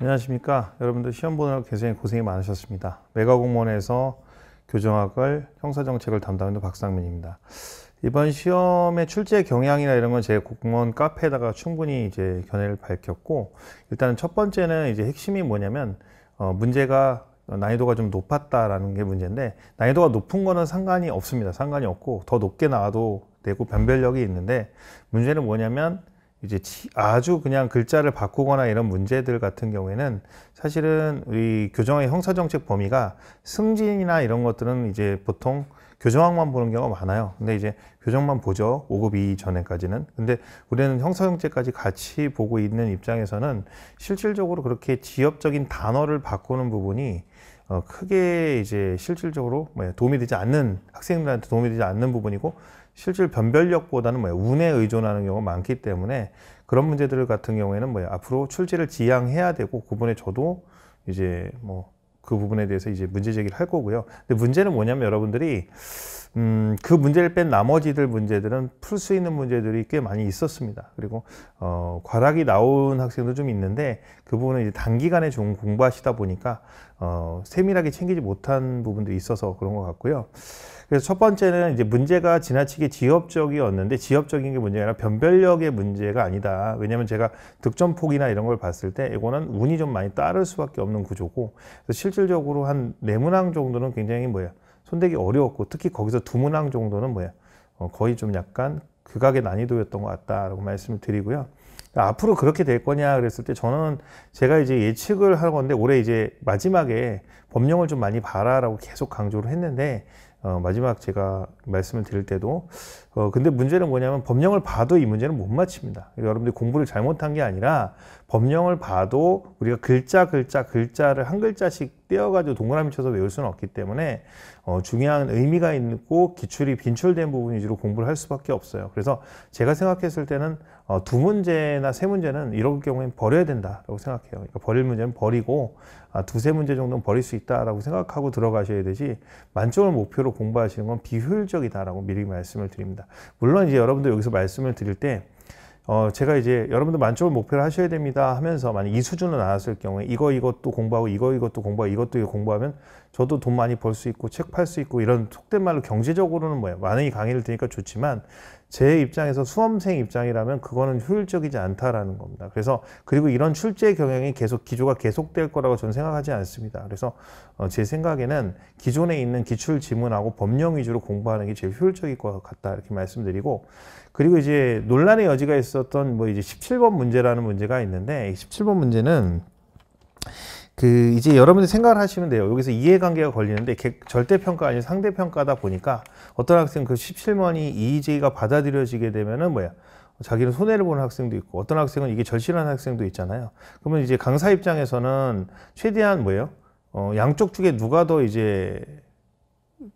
안녕하십니까 여러분들 시험 보느라 굉장히 고생이 많으셨습니다 메가공무원에서 교정학을 형사정책을 담당하는 박상민입니다 이번 시험의 출제 경향이나 이런 건 제 공무원 카페에다가 충분히 이제 견해를 밝혔고 일단 첫 번째는 이제 핵심이 뭐냐면 어, 문제가 난이도가 좀 높았다라는 게 문제인데 난이도가 높은 거는 상관이 없습니다 상관이 없고 더 높게 나와도 되고 변별력이 있는데 문제는 뭐냐면 이제 아주 그냥 글자를 바꾸거나 이런 문제들 같은 경우에는 사실은 우리 교정의 형사정책 범위가 승진이나 이런 것들은 이제 보통 교정학만 보는 경우가 많아요. 근데 이제 교정만 보죠. 5급 이 전에까지는. 근데 우리는 형사정책까지 같이 보고 있는 입장에서는 실질적으로 그렇게 지엽적인 단어를 바꾸는 부분이 어, 크게 이제 실질적으로 뭐 도움이 되지 않는 학생들한테 도움이 되지 않는 부분이고 실질 변별력보다는 뭐예요? 운에 의존하는 경우가 많기 때문에 그런 문제들 같은 경우에는 뭐예요? 앞으로 출제를 지향해야 되고 그 부분에 저도 이제 뭐 그 부분에 대해서 이제 문제 제기를 할 거고요. 근데 문제는 뭐냐면 여러분들이 음, 그 문제를 뺀 나머지들 문제들은 풀 수 있는 문제들이 꽤 많이 있었습니다. 그리고 어, 과락이 나온 학생도 좀 있는데 그 부분은 이제 단기간에 좀 공부하시다 보니까 어, 세밀하게 챙기지 못한 부분도 있어서 그런 것 같고요. 그래서 첫 번째는 이제 문제가 지나치게 지엽적이었는데 지엽적인 게 문제가 아니라 변별력의 문제가 아니다. 왜냐하면 제가 득점 폭이나 이런 걸 봤을 때 이거는 운이 좀 많이 따를 수밖에 없는 구조고 실질적으로 한 네 문항 정도는 굉장히 뭐야 손대기 어려웠고 특히 거기서 두 문항 정도는 뭐야 어, 거의 좀 약간 극악의 난이도였던 것 같다라고 말씀을 드리고요. 그러니까 앞으로 그렇게 될 거냐 그랬을 때 저는 제가 이제 예측을 할 건데 올해 이제 마지막에 법령을 좀 많이 봐라라고 계속 강조를 했는데 어, 마지막 제가 말씀을 드릴 때도 어, 근데 문제는 뭐냐면 법령을 봐도 이 문제는 못 맞춥니다. 그러니까 여러분들이 공부를 잘못한 게 아니라 법령을 봐도 우리가 글자 글자 글자를 한 글자씩 떼어가지고 동그라미 쳐서 외울 수는 없기 때문에 어, 중요한 의미가 있고 기출이 빈출된 부분 위주로 공부를 할 수밖에 없어요. 그래서 제가 생각했을 때는 어, 두 문제나 세 문제는 이럴 경우엔 버려야 된다라고 생각해요. 그러니까 버릴 문제는 버리고 아, 두세 문제 정도는 버릴 수 있다라고 생각하고 들어가셔야 되지 만점을 목표로 공부하시는 건 비효율적이다라고 미리 말씀을 드립니다. 물론 이제 여러분들 여기서 말씀을 드릴 때 어, 제가 이제 여러분들 만점을 목표로 하셔야 됩니다 하면서 만약 이 수준으로 나왔을 경우에 이거 이것도 공부하고 이거 이것도 공부하고 이것도 공부하면 저도 돈 많이 벌 수 있고 책 팔 수 있고 이런 속된 말로 경제적으로는 뭐예요 많은 강의를 들으니까 좋지만 제 입장에서 수험생 입장이라면 그거는 효율적이지 않다라는 겁니다 그래서 그리고 이런 출제 경향이 계속 기조가 계속될 거라고 저는 생각하지 않습니다 그래서 어, 제 생각에는 기존에 있는 기출 지문하고 법령 위주로 공부하는 게 제일 효율적일 것 같다 이렇게 말씀드리고 그리고 이제 논란의 여지가 있었던 뭐 이제 17번 문제라는 문제가 있는데 17번 문제는 그 이제 여러분들 생각을 하시면 돼요. 여기서 이해관계가 걸리는데 절대평가 아닌 상대평가다 보니까 어떤 학생 그 17번이 EEJ가 받아들여지게 되면은 뭐야? 자기는 손해를 보는 학생도 있고 어떤 학생은 이게 절실한 학생도 있잖아요. 그러면 이제 강사 입장에서는 최대한 뭐예요? 어, 양쪽 중에 누가 더 이제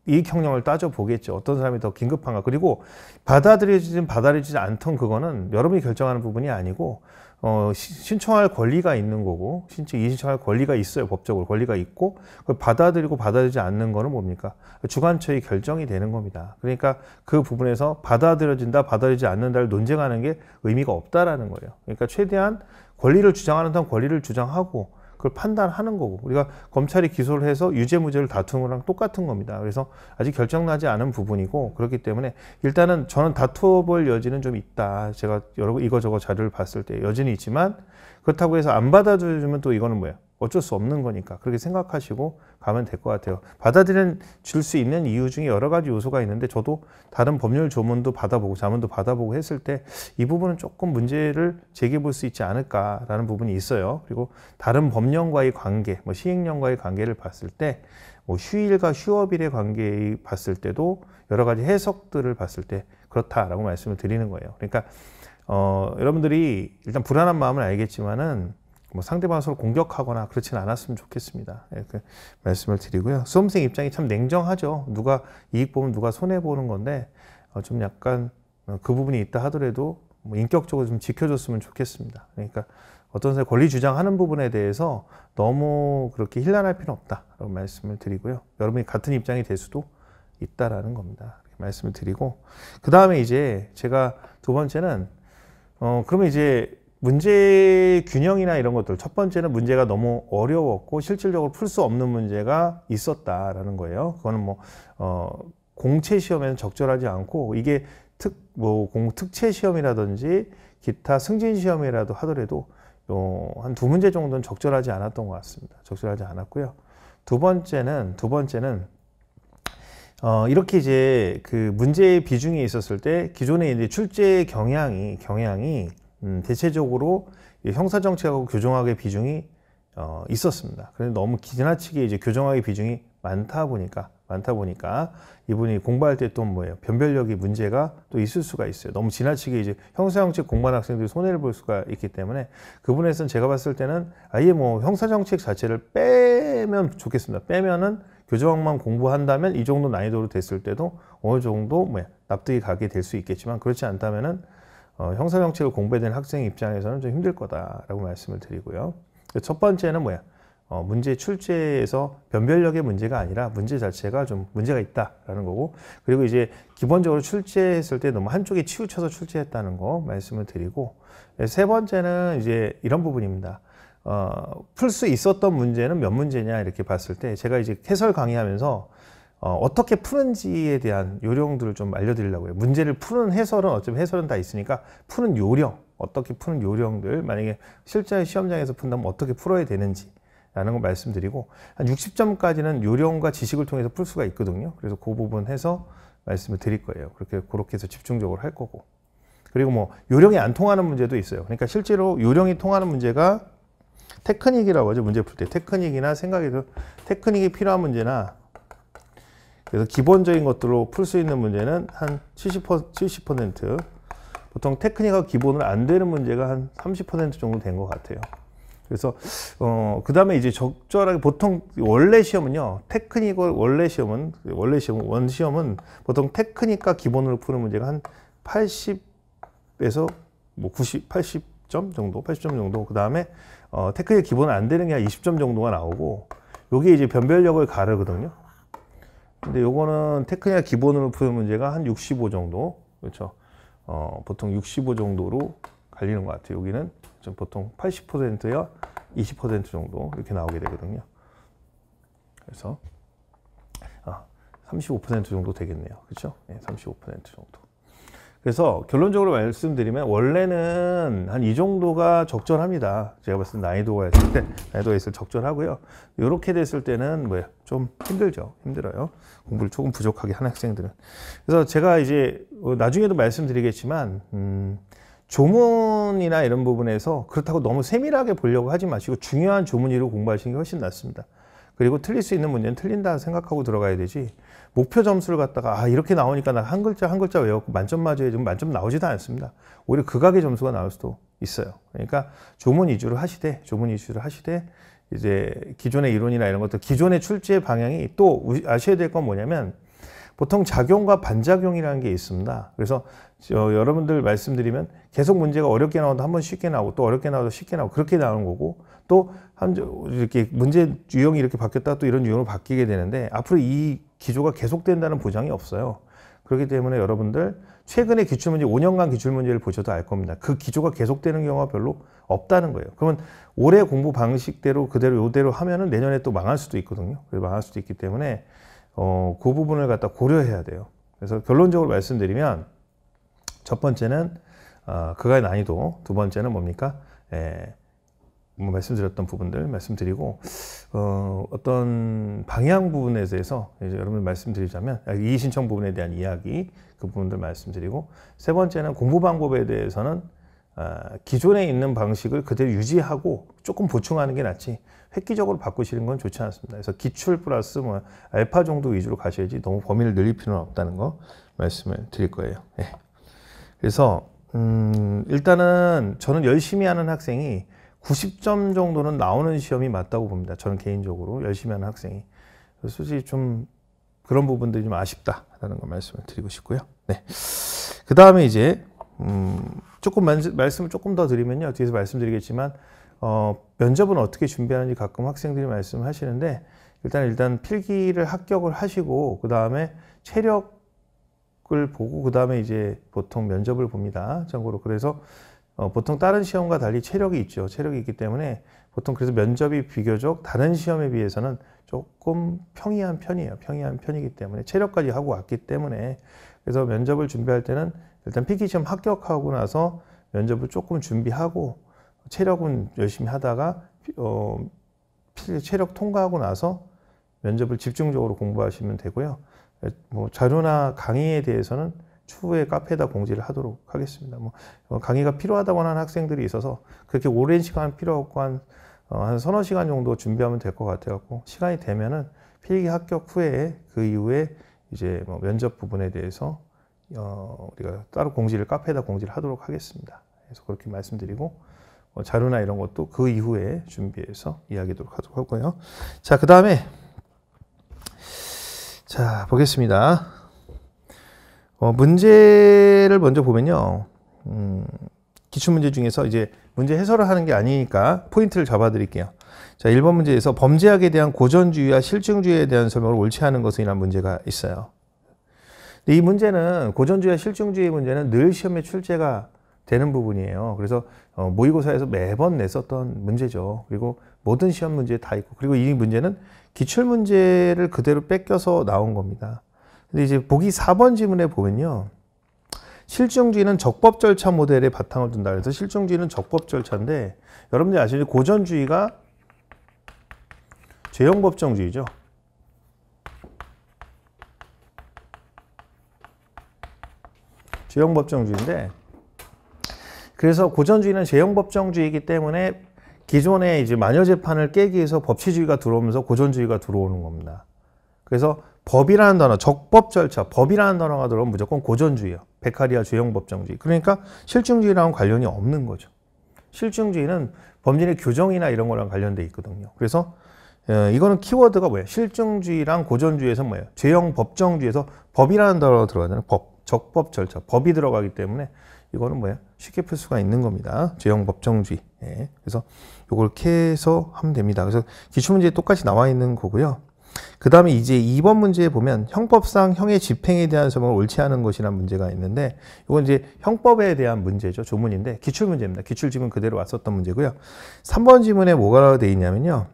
이익 형량을 따져 보겠죠. 어떤 사람이 더 긴급한가. 그리고 받아들여지진 받아들여지지 않던 그거는 여러분이 결정하는 부분이 아니고 어, 신청할 권리가 있는 거고 신청 이신청할 권리가 있어요. 법적으로 권리가 있고 그걸 받아들이고 받아들이지 않는 거는 뭡니까? 주관처의 결정이 되는 겁니다. 그러니까 그 부분에서 받아들여진다, 받아들이지 않는다를 논쟁하는 게 의미가 없다라는 거예요. 그러니까 최대한 권리를 주장하는 사람 권리를 주장하고 그걸 판단하는 거고 우리가 검찰이 기소를 해서 유죄 무죄를 다투는 거랑 똑같은 겁니다. 그래서 아직 결정나지 않은 부분이고 그렇기 때문에 일단은 저는 다투어볼 여지는 좀 있다. 제가 여러 이거저거 자료를 봤을 때 여지는 있지만 그렇다고 해서 안 받아주면 또 이거는 뭐야 어쩔 수 없는 거니까 그렇게 생각하시고 가면 될 것 같아요. 받아들줄수 있는 이유 중에 여러 가지 요소가 있는데 저도 다른 법률 조문도 받아보고 자문도 받아보고 했을 때 이 부분은 조금 문제를 제기해 볼 수 있지 않을까라는 부분이 있어요. 그리고 다른 법령과의 관계, 뭐 시행령과의 관계를 봤을 때 뭐 휴일과 휴업일의 관계 봤을 때도 여러 가지 해석들을 봤을 때 그렇다라고 말씀을 드리는 거예요. 그러니까 어, 여러분들이 일단 불안한 마음을 알겠지만은 뭐 상대방 서로 공격하거나 그렇진 않았으면 좋겠습니다. 이렇게 예, 그 말씀을 드리고요. 수험생 입장이 참 냉정하죠. 누가 이익 보면 누가 손해 보는 건데 어, 좀 약간 어, 그 부분이 있다 하더라도 뭐 인격적으로 좀 지켜줬으면 좋겠습니다. 그러니까 어떤 사람 권리 주장하는 부분에 대해서 너무 그렇게 힐난할 필요는 없다라고 말씀을 드리고요. 여러분이 같은 입장이 될 수도 있다라는 겁니다. 말씀을 드리고 그 다음에 이제 제가 두 번째는 어 그러면 이제 문제 균형이나 이런 것들 첫 번째는 문제가 너무 어려웠고 실질적으로 풀 수 없는 문제가 있었다라는 거예요. 그거는 뭐 어, 공채 시험에는 적절하지 않고 이게 특 뭐 공특채 시험이라든지 기타 승진 시험이라도 하더라도 어, 한두 문제 정도는 적절하지 않았던 것 같습니다. 적절하지 않았고요. 두 번째는 두 번째는 어, 이렇게 이제 그 문제의 비중이 있었을 때 기존에 이제 출제 경향이 경향이 음, 대체적으로 형사정책하고 교정학의 비중이 어, 있었습니다. 그런데 너무 지나치게 이제 교정학의 비중이 많다 보니까 많다 보니까 이분이 공부할 때 또 뭐예요 변별력이 문제가 또 있을 수가 있어요. 너무 지나치게 이제 형사정책 공부하는 학생들이 손해를 볼 수가 있기 때문에 그분에선 제가 봤을 때는 아예 뭐 형사정책 자체를 빼면 좋겠습니다. 빼면은 교정학만 공부한다면 이 정도 난이도로 됐을 때도 어느 정도 뭐 납득이 가게 될 수 있겠지만 그렇지 않다면은 어, 형사정책을 공부해야 학생 입장에서는 좀 힘들 거다라고 말씀을 드리고요. 첫 번째는 뭐야? 어, 문제 출제에서 변별력의 문제가 아니라 문제 자체가 좀 문제가 있다라는 거고 그리고 이제 기본적으로 출제했을 때 너무 한쪽에 치우쳐서 출제했다는 거 말씀을 드리고 네, 세 번째는 이제 이런 부분입니다. 어, 풀수 있었던 문제는 몇 문제냐 이렇게 봤을 때 제가 이제 해설 강의하면서 어, 떻게 푸는지에 대한 요령들을 좀 알려드리려고 해요. 문제를 푸는 해설은 어차피 해설은 다 있으니까 푸는 요령, 어떻게 푸는 요령들, 만약에 실제 시험장에서 푼다면 어떻게 풀어야 되는지 라는 걸 말씀드리고 한 60점까지는 요령과 지식을 통해서 풀 수가 있거든요. 그래서 그 부분 해서 말씀을 드릴 거예요. 그렇게 그렇게 해서 집중적으로 할 거고 그리고 뭐 요령이 안 통하는 문제도 있어요. 그러니까 실제로 요령이 통하는 문제가 테크닉이라고 하죠. 문제 풀 때 테크닉이나 생각에서 테크닉이 필요한 문제나 그래서 기본적인 것들로 풀 수 있는 문제는 한 70%, 70% 보통 테크닉하 기본을 안 되는 문제가 한 30% 정도 된 것 같아요. 그래서 어, 그 다음에 이제 적절하게 보통 원래 시험은요 테크닉을 원래 시험은 원래 시험 원 시험은 보통 테크닉과 기본으로 푸는 문제가 한 80에서 뭐 90, 80점 정도, 80점 정도 그 다음에 어, 테크닉 기본 안 되는 게 한 20점 정도가 나오고 요게 이제 변별력을 가르거든요. 근데 요거는 테크니아 기본으로 푸는 문제가 한 65 정도 그렇죠 어, 보통 65 정도로 갈리는 것 같아요 여기는 좀 보통 80%야 20% 정도 이렇게 나오게 되거든요 그래서 아, 35% 정도 되겠네요 그렇죠 네, 예, 35% 정도 그래서 결론적으로 말씀드리면 원래는 한 이 정도가 적절합니다. 제가 봤을 때 난이도가 있을 때 난이도가 있을 적절하고요. 이렇게 됐을 때는 뭐야 좀 힘들죠. 힘들어요. 공부를 조금 부족하게 하는 학생들은. 그래서 제가 이제 나중에도 말씀드리겠지만 음, 조문이나 이런 부분에서 그렇다고 너무 세밀하게 보려고 하지 마시고 중요한 조문위로 공부하시는 게 훨씬 낫습니다. 그리고 틀릴 수 있는 문제는 틀린다 생각하고 들어가야 되지 목표 점수를 갖다가 아 이렇게 나오니까 나 한 글자 한 글자 외웠고 만점 맞아야지 만점 나오지도 않습니다. 오히려 극악의 그 점수가 나올 수도 있어요. 그러니까 조문 이주를 하시되 조문 이주를 하시되 이제 기존의 이론이나 이런 것들 기존의 출제 방향이 또 아셔야 될 건 뭐냐면 보통 작용과 반작용이라는 게 있습니다. 그래서 여러분들 말씀드리면 계속 문제가 어렵게 나와도 한번 쉽게 나오고 또 어렵게 나와도 쉽게 나오고 그렇게 나오는 거고 또한 이렇게 문제 유형이 이렇게 바뀌었다 또 이런 유형으로 바뀌게 되는데 앞으로 이 기조가 계속된다는 보장이 없어요. 그렇기 때문에 여러분들 최근의 기출문제 5년간 기출문제를 보셔도 알 겁니다. 그 기조가 계속되는 경우가 별로 없다는 거예요. 그러면 올해 공부 방식대로 그대로 요대로 하면은 내년에 또 망할 수도 있거든요. 망할 수도 있기 때문에 어, 그 부분을 갖다 고려해야 돼요. 그래서 결론적으로 말씀드리면 첫 번째는 어, 아, 그간의 난이도, 두 번째는 뭡니까? 에, 예, 뭐 말씀드렸던 부분들 말씀드리고 어, 떤 방향 부분에 대해서 여러분들 말씀드리자면 아, 이의 신청 부분에 대한 이야기 그 부분들 말씀드리고 세 번째는 공부 방법에 대해서는 어, 기존에 있는 방식을 그대로 유지하고 조금 보충하는 게 낫지 획기적으로 바꾸시는 건 좋지 않습니다. 그래서 기출 플러스 뭐 알파 정도 위주로 가셔야지 너무 범위를 늘릴 필요는 없다는 거 말씀을 드릴 거예요. 네. 그래서 음, 일단은 저는 열심히 하는 학생이 90점 정도는 나오는 시험이 맞다고 봅니다. 저는 개인적으로 열심히 하는 학생이. 솔직히 좀 그런 부분들이 좀 아쉽다라는 걸 말씀을 드리고 싶고요. 네. 그 다음에 이제 음 조금 말씀을 조금 더 드리면요. 뒤에서 말씀드리겠지만 어 면접은 어떻게 준비하는지 가끔 학생들이 말씀하시는데 일단 일단 필기를 합격을 하시고 그 다음에 체력을 보고 그 다음에 이제 보통 면접을 봅니다. 참고로 그래서 어, 보통 다른 시험과 달리 체력이 있죠. 체력이 있기 때문에 보통 그래서 면접이 비교적 다른 시험에 비해서는 조금 평이한 편이에요. 평이한 편이기 때문에 체력까지 하고 왔기 때문에 그래서 면접을 준비할 때는 일단 필기 시험 합격하고 나서 면접을 조금 준비하고 체력은 열심히 하다가 어, 체력 통과하고 나서 면접을 집중적으로 공부하시면 되고요. 뭐 자료나 강의에 대해서는 추후에 카페에다 공지를 하도록 하겠습니다. 뭐 어, 강의가 필요하다고 하는 학생들이 있어서 그렇게 오랜 시간 필요 없고 한, 어, 한 서너 시간 정도 준비하면 될 것같아갖 시간이 되면은 필기 합격 후에 그 이후에 이제 뭐 면접 부분에 대해서 어, 우리가 따로 공지를 카페에다 공지를 하도록 하겠습니다. 그래서 그렇게 말씀드리고 뭐 자료나 이런 것도 그 이후에 준비해서 이야기하도록 하도록 하고요. 자, 그 다음에 자 보겠습니다. 어, 문제를 먼저 보면요. 음, 기출문제 중에서 이제 문제 해설을 하는 게 아니니까 포인트를 잡아드릴게요. 자, 1번 문제에서 범죄학에 대한 고전주의와 실증주의에 대한 설명을 옳지 않은 것에 인한 문제가 있어요. 근데 이 문제는 고전주의와 실증주의 문제는 늘 시험에 출제가 되는 부분이에요. 그래서 어, 모의고사에서 매번 냈었던 문제죠. 그리고 모든 시험 문제에 다 있고 그리고 이 문제는 기출문제를 그대로 뺏겨서 나온 겁니다. 근데 이제 보기 4번 지문에 보면요. 실증주의는 적법 절차 모델에 바탕을 둔다. 그래서 실증주의는 적법 절차인데 여러분들 아시죠? 고전주의가 죄형법정주의죠. 죄형법정주의인데 그래서 고전주의는 죄형법정주의이기 때문에 기존의 이제 마녀 재판을 깨기 위해서 법치주의가 들어오면서 고전주의가 들어오는 겁니다. 그래서 법이라는 단어, 적법 절차, 법이라는 단어가 들어오면 무조건 고전주의예요. 베카리아 죄형법정주의. 그러니까 실증주의랑 관련이 없는 거죠. 실증주의는 범죄의 규정이나 이런 거랑 관련돼 있거든요. 그래서 어, 이거는 키워드가 뭐예요? 실증주의랑 고전주의에서 뭐예요? 죄형 법정주의에서 법이라는 단어가 들어가잖아요. 법, 적법 절차, 법이 들어가기 때문에 이거는 뭐예요? 쉽게 풀 수가 있는 겁니다. 죄형 법정주의. 예. 그래서 이걸 캐서 하면 됩니다. 그래서 기출문제 똑같이 나와 있는 거고요. 그 다음에 이제 2번 문제에 보면 형법상 형의 집행에 대한 소명을 옳지 않은 것이라는 문제가 있는데 이건 이제 형법에 대한 문제죠. 조문인데 기출 문제입니다. 기출 지문 그대로 왔었던 문제고요. 3번 지문에 뭐가 되어 있냐면요.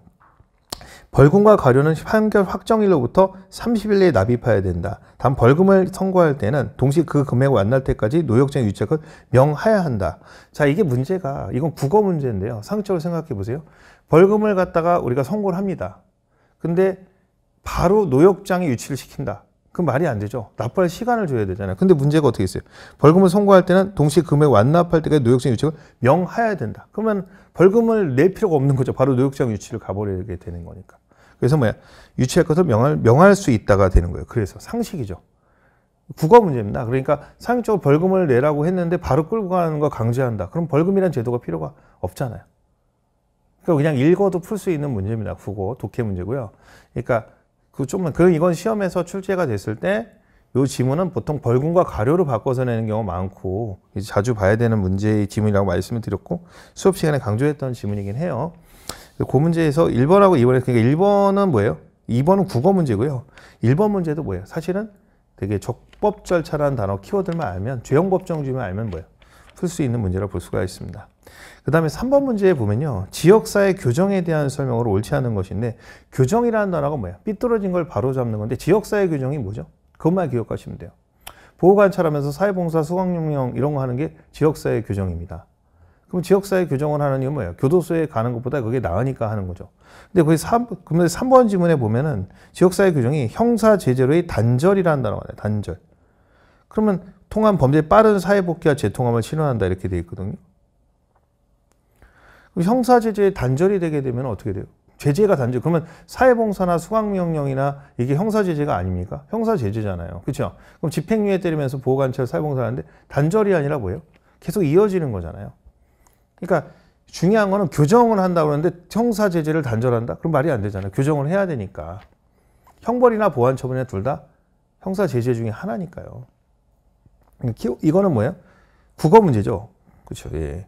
벌금과 가료는 판결 확정일로부터 30일 내에 납입해야 된다. 단 벌금을 선고할 때는 동시 그 금액을 완날 때까지 노역장 유착을 명하야 여 한다. 자 이게 문제가 이건 국어 문제인데요. 상적으로 생각해 보세요. 벌금을 갖다가 우리가 선고를 합니다. 근데 바로 노역장에 유치를 시킨다. 그 말이 안 되죠. 납부할 시간을 줘야 되잖아요. 근데 문제가 어떻게 있어요? 벌금을 선고할 때는 동시에 금액 완납할 때까지 노역장 유치를 명하여야 된다. 그러면 벌금을 낼 필요가 없는 거죠. 바로 노역장 유치를 가버리게 되는 거니까. 그래서 뭐야? 유치할 것을 명할, 명할 수 있다가 되는 거예요. 그래서 상식이죠. 국어 문제입니다. 그러니까 상식적으로 벌금을 내라고 했는데 바로 끌고 가는 거 강제한다. 그럼 벌금이란 제도가 필요가 없잖아요. 그러니까 그냥 읽어도 풀 수 있는 문제입니다. 국어, 독해 문제고요. 그러니까 그좀만그 이건 시험에서 출제가 됐을 때 요 지문은 보통 벌금과 가료로 바꿔서 내는 경우가 많고 자주 봐야 되는 문제의 지문이라고 말씀을 드렸고 수업 시간에 강조했던 지문이긴 해요. 그 문제에서 1번하고 2번에 그러니까 1번은 뭐예요? 2번은 국어 문제고요. 1번 문제도 뭐예요? 사실은 되게 적법 절차라는 단어 키워드만 알면 죄형 법정 주면 알면 뭐예요? 풀 수 있는 문제라 볼 수가 있습니다. 그 다음에 3번 문제에 보면요. 지역사회 교정에 대한 설명으로 옳지 않은 것인데 교정이라는 단어가 뭐야? 삐뚤어진 걸 바로잡는 건데 지역사회 교정이 뭐죠? 그것만 기억하시면 돼요. 보호관찰하면서 사회봉사, 수강용령 이런 거 하는 게 지역사회 교정입니다. 그럼 지역사회 교정을 하는 이유는 뭐예요? 교도소에 가는 것보다 그게 나으니까 하는 거죠. 근데 거기 3, 근데 3번 지문에 보면은 지역사회 교정이 형사제재로의 단절이라는 단어가 나요. 단절. 그러면 통한 범죄 빠른 사회복귀와 재통합을 신원한다 이렇게 돼 있거든요. 형사 제재의 단절이 되게 되면 어떻게 돼요? 제재가 단절. 그러면 사회봉사나 수강명령이나 이게 형사 제재가 아닙니까? 형사 제재잖아요. 그렇죠? 그럼 집행유예 때리면서 보호관찰 사회봉사 하는데 단절이 아니라 뭐예요? 계속 이어지는 거잖아요. 그러니까 중요한 거는 교정을 한다 그러는데 형사 제재를 단절한다? 그럼 말이 안 되잖아요. 교정을 해야 되니까. 형벌이나 보안 처분이나 둘 다 형사 제재 중에 하나니까요. 이거는 뭐예요? 국어 문제죠. 그렇죠. 예.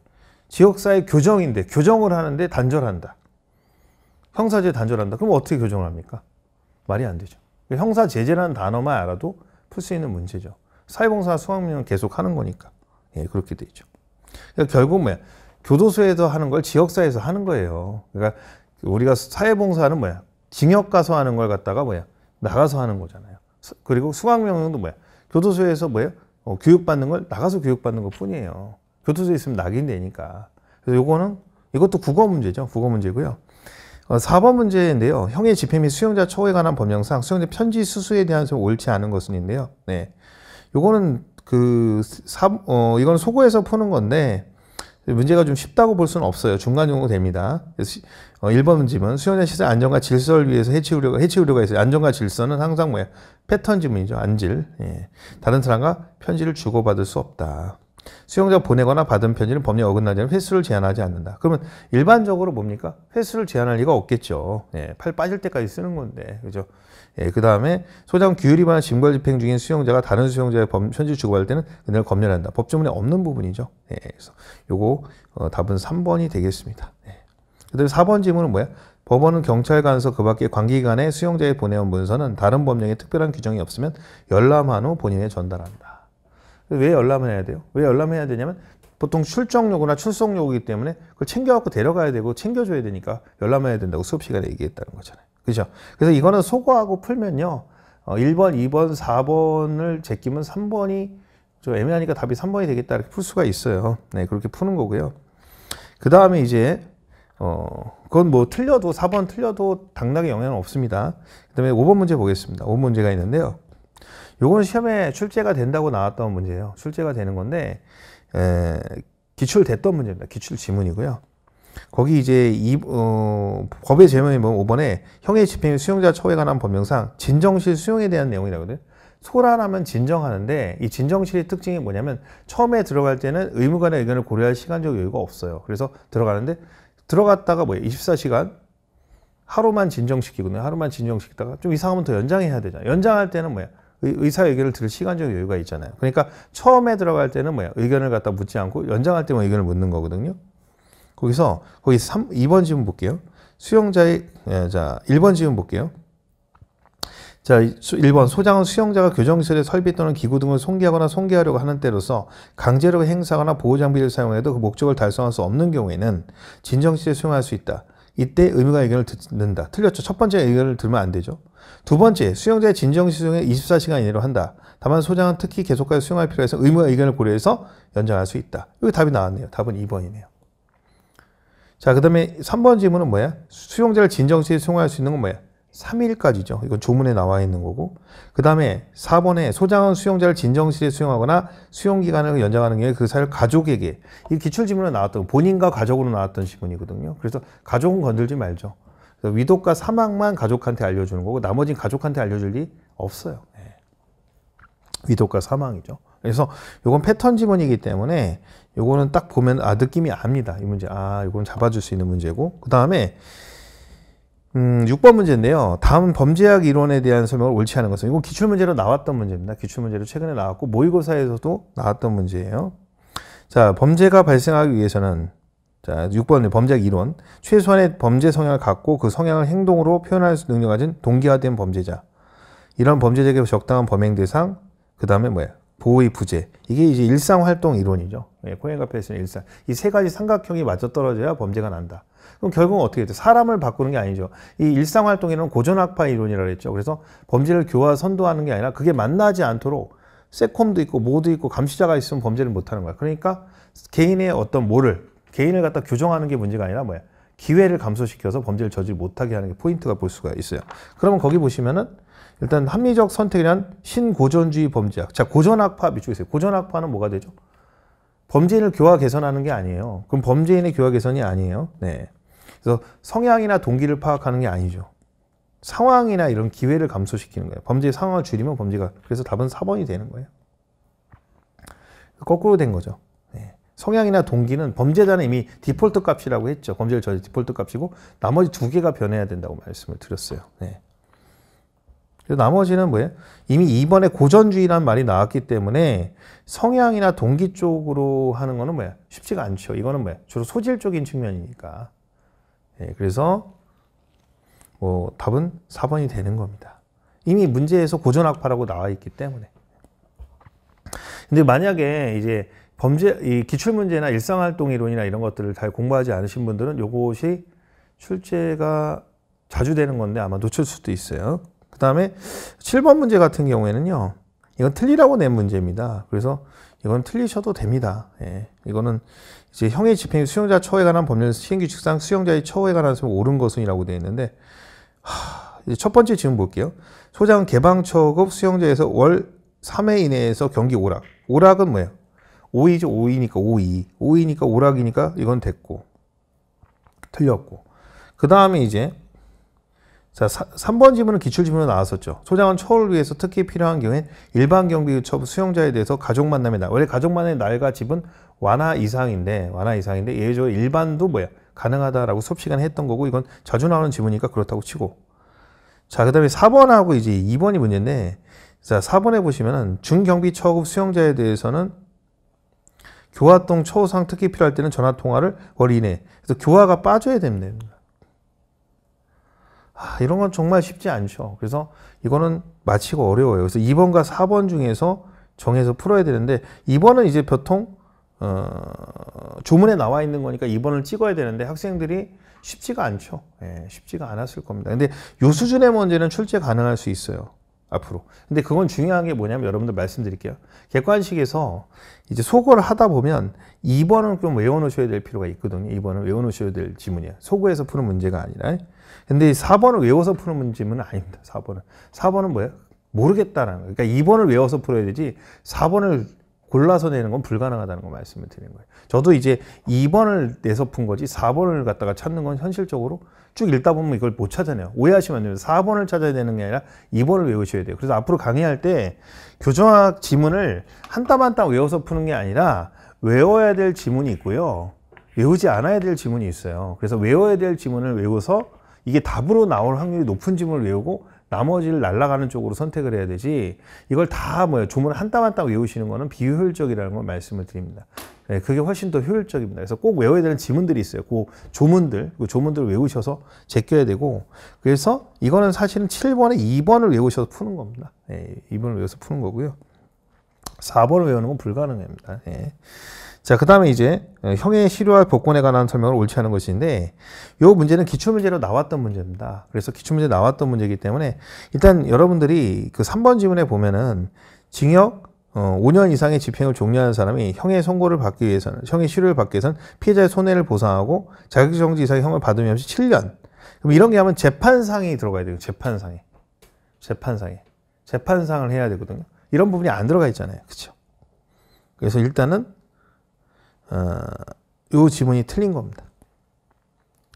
지역사회 교정인데 교정을 하는데 단절한다. 형사제 단절한다. 그럼 어떻게 교정을 합니까? 말이 안 되죠. 형사제재라는 단어만 알아도 풀 수 있는 문제죠. 사회봉사 수강명령 계속 하는 거니까. 예, 그렇게 되죠 그러니까 결국 뭐야? 교도소에서 하는 걸 지역사회에서 하는 거예요. 그러니까 우리가 사회봉사는 뭐야? 징역 가서 하는 걸 갖다가 뭐야? 나가서 하는 거잖아요. 그리고 수강명령도 뭐야? 교도소에서 뭐야 어, 교육받는 걸 나가서 교육받는 것 뿐이에요. 교도소에 있으면 낙인 되니까. 그래서 요거는 이것도 국어 문제죠. 국어 문제고요. 어, 4번 문제인데요. 형의 집행및 수용자 처우에 관한 법령상 수용자 편지 수수에 대한 좀 옳지 않은 것은인데요. 네. 요거는 그, 사, 어, 이건 소고에서 푸는 건데, 문제가 좀 쉽다고 볼 수는 없어요. 중간 정도 됩니다. 그래서 어, 1번 문제는 수용자 시설 안정과 질서를 위해서 해치 우려가, 해치 우려가 있어요. 안정과 질서는 항상 뭐야? 패턴 질문이죠 안질. 예. 다른 사람과 편지를 주고받을 수 없다. 수용자 보내거나 받은 편지는 법령에 어긋나지 않은 횟수를 제한하지 않는다. 그러면 일반적으로 뭡니까? 횟수를 제한할 리가 없겠죠. 예, 팔 빠질 때까지 쓰는 건데. 그죠? 예, 그 다음에 소장 규율 위반 징벌 집행 중인 수용자가 다른 수용자의 범, 편지 주고받을 때는 그날 검열한다. 법조문에 없는 부분이죠. 예, 그래서 요거 어, 답은 3번이 되겠습니다. 예. 그 다음에 4번 질문은 뭐야? 법원은 경찰 관서그밖에 관계기관에 수용자에 보내온 문서는 다른 법령에 특별한 규정이 없으면 열람한 후 본인에 전달한다. 왜 열람을 해야 돼요? 왜 열람을 해야 되냐면 보통 출정 요구나 출석 요구이기 때문에 그걸 챙겨갖고 데려가야 되고 챙겨줘야 되니까 열람해야 된다고 수업 시간에 얘기했다는 거잖아요. 그죠? 그래서 이거는 소거하고 풀면요. 어, 1번, 2번, 4번을 제끼면 3번이 좀 애매하니까 답이 3번이 되겠다 이렇게 풀 수가 있어요. 네, 그렇게 푸는 거고요. 그 다음에 이제 어, 그건 뭐 틀려도 4번 틀려도 당락에 영향은 없습니다. 그 다음에 5번 문제 보겠습니다. 5번 문제가 있는데요. 요거는 시험에 출제가 된다고 나왔던 문제예요. 출제가 되는 건데 에, 기출됐던 문제입니다. 기출 지문이고요. 거기 이제 이, 어, 법의 제명이 뭐 5번에 형의 집행 수용자 처우에 관한 법령상 진정실 수용에 대한 내용이라거든요. 소란하면 진정하는데 이 진정실의 특징이 뭐냐면 처음에 들어갈 때는 의무간의 의견을 고려할 시간적 여유가 없어요. 그래서 들어가는데 들어갔다가 뭐예요? 24시간 하루만 진정시키거든요. 하루만 진정시키다가 좀 이상하면 더 연장해야 되잖아요. 연장할 때는 뭐야? 의사 의견을 들을 시간적 여유가 있잖아요. 그러니까 처음에 들어갈 때는 뭐야? 의견을 갖다 묻지 않고 연장할 때만 의견을 묻는 거거든요. 거기서 거기 3, 2번 질문 볼게요. 수용자의 예, 자 1번 질문 볼게요. 자, 1번 소장은 수용자가 교정시설의 설비 또는 기구 등을 송기하거나 송기하려고 하는 때로서 강제로 행사하거나 보호장비를 사용해도 그 목적을 달성할 수 없는 경우에는 진정시에 수용할 수 있다. 이때 의무가 의견을 듣는다. 틀렸죠. 첫 번째 의견을 들면안 되죠. 두 번째, 수용자의 진정 수용에 24시간 이내로 한다. 다만 소장은 특히 계속까지 수용할 필요가 있의무 의견을 고려해서 연장할 수 있다. 여기 답이 나왔네요. 답은 2번이네요. 자, 그 다음에 3번 질문은 뭐야? 수용자를 진정시에 수용할 수 있는 건 뭐야? 3일까지죠. 이건 조문에 나와 있는 거고. 그 다음에 4번에 소장은 수용자를 진정실에 수용하거나 수용기간을 연장하는 경우에 그 사유를 가족에게. 이 기출지문에 나왔던, 본인과 가족으로 나왔던 지문이거든요. 그래서 가족은 건들지 말죠. 위독과 사망만 가족한테 알려주는 거고 나머지는 가족한테 알려줄 리 없어요. 네. 위독과 사망이죠. 그래서 이건 패턴 지문이기 때문에 이거는 딱 보면 아 느낌이 압니다. 이 문제 아 이건 잡아줄 수 있는 문제고 그 다음에 음, 6번 문제인데요. 다음 범죄학 이론에 대한 설명을 옳지 않은 것은 이거 기출문제로 나왔던 문제입니다. 기출문제로 최근에 나왔고 모의고사에서도 나왔던 문제예요. 자, 범죄가 발생하기 위해서는 자, 6번 범죄학 이론. 최소한의 범죄 성향을 갖고 그 성향을 행동으로 표현할 수 능력을 가진 동기화된 범죄자. 이런 범죄자에게 적당한 범행 대상, 그 다음에 뭐야? 보호의 부재. 이게 이제 일상활동 이론이죠. 예, 코엔 카페에서는 일상. 이 세 가지 삼각형이 맞아떨어져야 범죄가 난다. 그럼 결국은 어떻게 돼 사람을 바꾸는 게 아니죠. 이 일상활동 이론은 고전학파 이론이라고 했죠. 그래서 범죄를 교화 선도하는 게 아니라 그게 만나지 않도록 세콤도 있고 모두 있고 감시자가 있으면 범죄를 못하는 거야. 그러니까 개인의 어떤 뭐를 개인을 갖다 교정하는게 문제가 아니라 뭐야. 기회를 감소시켜서 범죄를 저지 못하게 하는 게 포인트가 볼 수가 있어요. 그러면 거기 보시면은 일단 합리적 선택이란 신고전주의 범죄학. 자, 고전학파 밑쪽에 있어요. 고전학파는 뭐가 되죠? 범죄인을 교화 개선하는 게 아니에요. 그럼 범죄인의 교화 개선이 아니에요. 네. 그래서 성향이나 동기를 파악하는 게 아니죠. 상황이나 이런 기회를 감소시키는 거예요. 범죄 의 상황을 줄이면 범죄가 그래서 답은 4번이 되는 거예요. 거꾸로 된 거죠. 네. 성향이나 동기는 범죄자는 이미 디폴트 값이라고 했죠. 범죄를 저지 디폴트 값이고 나머지 두 개가 변해야 된다고 말씀을 드렸어요. 네. 그래서 나머지는 뭐예요? 이미 이번에 고전주의란 말이 나왔기 때문에 성향이나 동기 쪽으로 하는 거는 뭐야? 쉽지가 않죠. 이거는 뭐야? 주로 소질적인 측면이니까. 예, 그래서 뭐 답은 4번이 되는 겁니다. 이미 문제에서 고전학파라고 나와 있기 때문에. 근데 만약에 이제 범죄 이 기출 문제나 일상 활동 이론이나 이런 것들을 잘 공부하지 않으신 분들은 요것이 출제가 자주 되는 건데 아마 놓칠 수도 있어요. 그 다음에 7번 문제 같은 경우에는요. 이건 틀리라고 낸 문제입니다. 그래서 이건 틀리셔도 됩니다. 예. 이거는 이제 형의 집행 이 수용자 처우에 관한 법률 시행규칙상 수용자의 처우에 관한 옳은 것은이라고 되어 있는데 하, 첫 번째 질문 볼게요. 소장 은 개방 처급 수용자에서 월 3회 이내에서 경기 오락. 오락은 뭐예요? 5이죠. 5이니까 5이. 5이니까 오락이니까 이건 됐고 틀렸고 그 다음에 이제 자, 3번 지문은 기출 지문으로 나왔었죠. 소장은 처우를 위해서 특히 필요한 경우엔 일반 경비 유처부 수용자에 대해서 가족 만남이 날, 원래 가족 만남의 날과 집은 완화 이상인데, 완화 이상인데 예외적으로 일반도 뭐야? 가능하다라고 수업 시간에 했던 거고 이건 자주 나오는 지문이니까 그렇다고 치고. 자, 그다음에 4번하고 이제 2번이 문제인데 자, 4번에 보시면은 중경비 처급 수용자에 대해서는 교화동 처우상 특히 필요할 때는 전화 통화를 월 이내. 그래서 교화가 빠져야 됩니다. 아, 이런 건 정말 쉽지 않죠. 그래서 이거는 마치고 어려워요. 그래서 2번과 4번 중에서 정해서 풀어야 되는데 2번은 이제 보통 어, 조문에 나와 있는 거니까 2번을 찍어야 되는데 학생들이 쉽지가 않죠. 예, 쉽지가 않았을 겁니다. 근데 요 수준의 문제는 출제 가능할 수 있어요. 앞으로. 근데 그건 중요한 게 뭐냐면 여러분들 말씀드릴게요. 객관식에서 이제 소거를 하다 보면 2번은 좀 외워놓으셔야 될 필요가 있거든요. 2번은 외워놓으셔야 될 지문이야. 소거에서 푸는 문제가 아니라. 근데 이 4번을 외워서 푸는 문제는 아닙니다. 4번은. 4번은 뭐예요? 모르겠다라는 거예요. 그러니까 2번을 외워서 풀어야 되지 4번을 골라서 내는 건 불가능하다는 거 말씀을 드리는 거예요. 저도 이제 2번을 내서 푼 거지 4번을 갖다가 찾는 건 현실적으로 쭉 읽다 보면 이걸 못 찾아내요. 오해하시면 안 됩니다. 4번을 찾아야 되는 게 아니라 2번을 외우셔야 돼요. 그래서 앞으로 강의할 때 교정학 지문을 한 땀 한 땀 외워서 푸는 게 아니라 외워야 될 지문이 있고요. 외우지 않아야 될 지문이 있어요. 그래서 외워야 될 지문을 외워서 이게 답으로 나올 확률이 높은 지문을 외우고 나머지를 날아가는 쪽으로 선택을 해야 되지 이걸 다 뭐야 조문 한땀 한 땀 외우시는 거는 비효율적이라는 걸 말씀을 드립니다. 네, 그게 훨씬 더 효율적입니다. 그래서 꼭 외워야 되는 지문들이 있어요. 그 조문들, 그 조문들을 외우셔서 제껴야 되고 그래서 이거는 사실은 7번에 2번을 외우셔서 푸는 겁니다. 네, 예, 2번을 외워서 푸는 거고요. 4번을 외우는 건 불가능합니다. 네. 자, 그 다음에 이제 어, 형의 실효할 복권에 관한 설명을 옳지 않은 것인데 이 문제는 기출문제로 나왔던 문제입니다. 그래서 기출문제 나왔던 문제이기 때문에 일단 여러분들이 그 3번 지문에 보면은 징역 어, 5년 이상의 집행을 종료하는 사람이 형의 선고를 받기 위해서는 형의 실효를 받기 위해서는 피해자의 손해를 보상하고 자격정지 이상의 형을 받으면 없이 7년 그럼 이런 게 하면 재판상에 들어가야 돼요. 재판상에 재판상에 재판상을 해야 되거든요. 이런 부분이 안 들어가 있잖아요. 그렇죠? 그래서 일단은 어, 지문이 틀린 겁니다.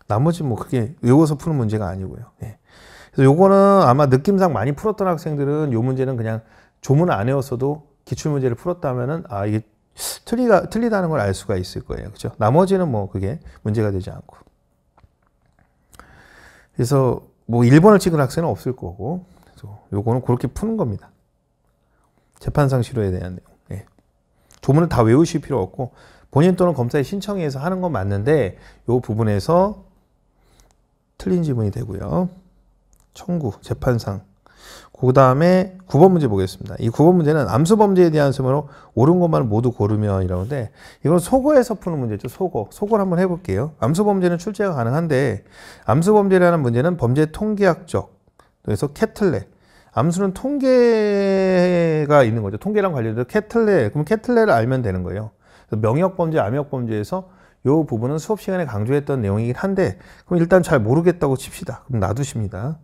나머지 뭐 그게 외워서 푸는 문제가 아니고요. 예. 그래서 요거는 아마 느낌상 많이 풀었던 학생들은 요 문제는 그냥 조문 안 외웠어도 기출 문제를 풀었다면은 아 이게 틀리가 틀리다는 걸 알 수가 있을 거예요. 그죠? 나머지는 뭐 그게 문제가 되지 않고. 그래서 뭐 1번을 찍은 학생은 없을 거고. 그래서 요거는 그렇게 푸는 겁니다. 재판상 실효에 대한 내용. 예. 조문을 다 외우실 필요 없고 본인 또는 검사에 신청해서 하는 건 맞는데 이 부분에서 틀린 지문이 되고요. 청구, 재판상. 그 다음에 9번 문제 보겠습니다. 이 9번 문제는 암수범죄에 대한 수으로 옳은 것만 모두 고르면 이러는데 이건 소거에서 푸는 문제죠. 소거. 소거를 한번 해볼게요. 암수범죄는 출제가 가능한데 암수범죄라는 문제는 범죄 통계학적 그래서 캐틀레 암수는 통계가 있는 거죠. 통계랑 관련돼 캐틀레 그럼 캐틀레를 알면 되는 거예요. 명역 범죄, 암역 범죄에서 이 부분은 수업 시간에 강조했던 내용이긴 한데 그럼 일단 잘 모르겠다고 칩시다. 그럼 놔두십니다.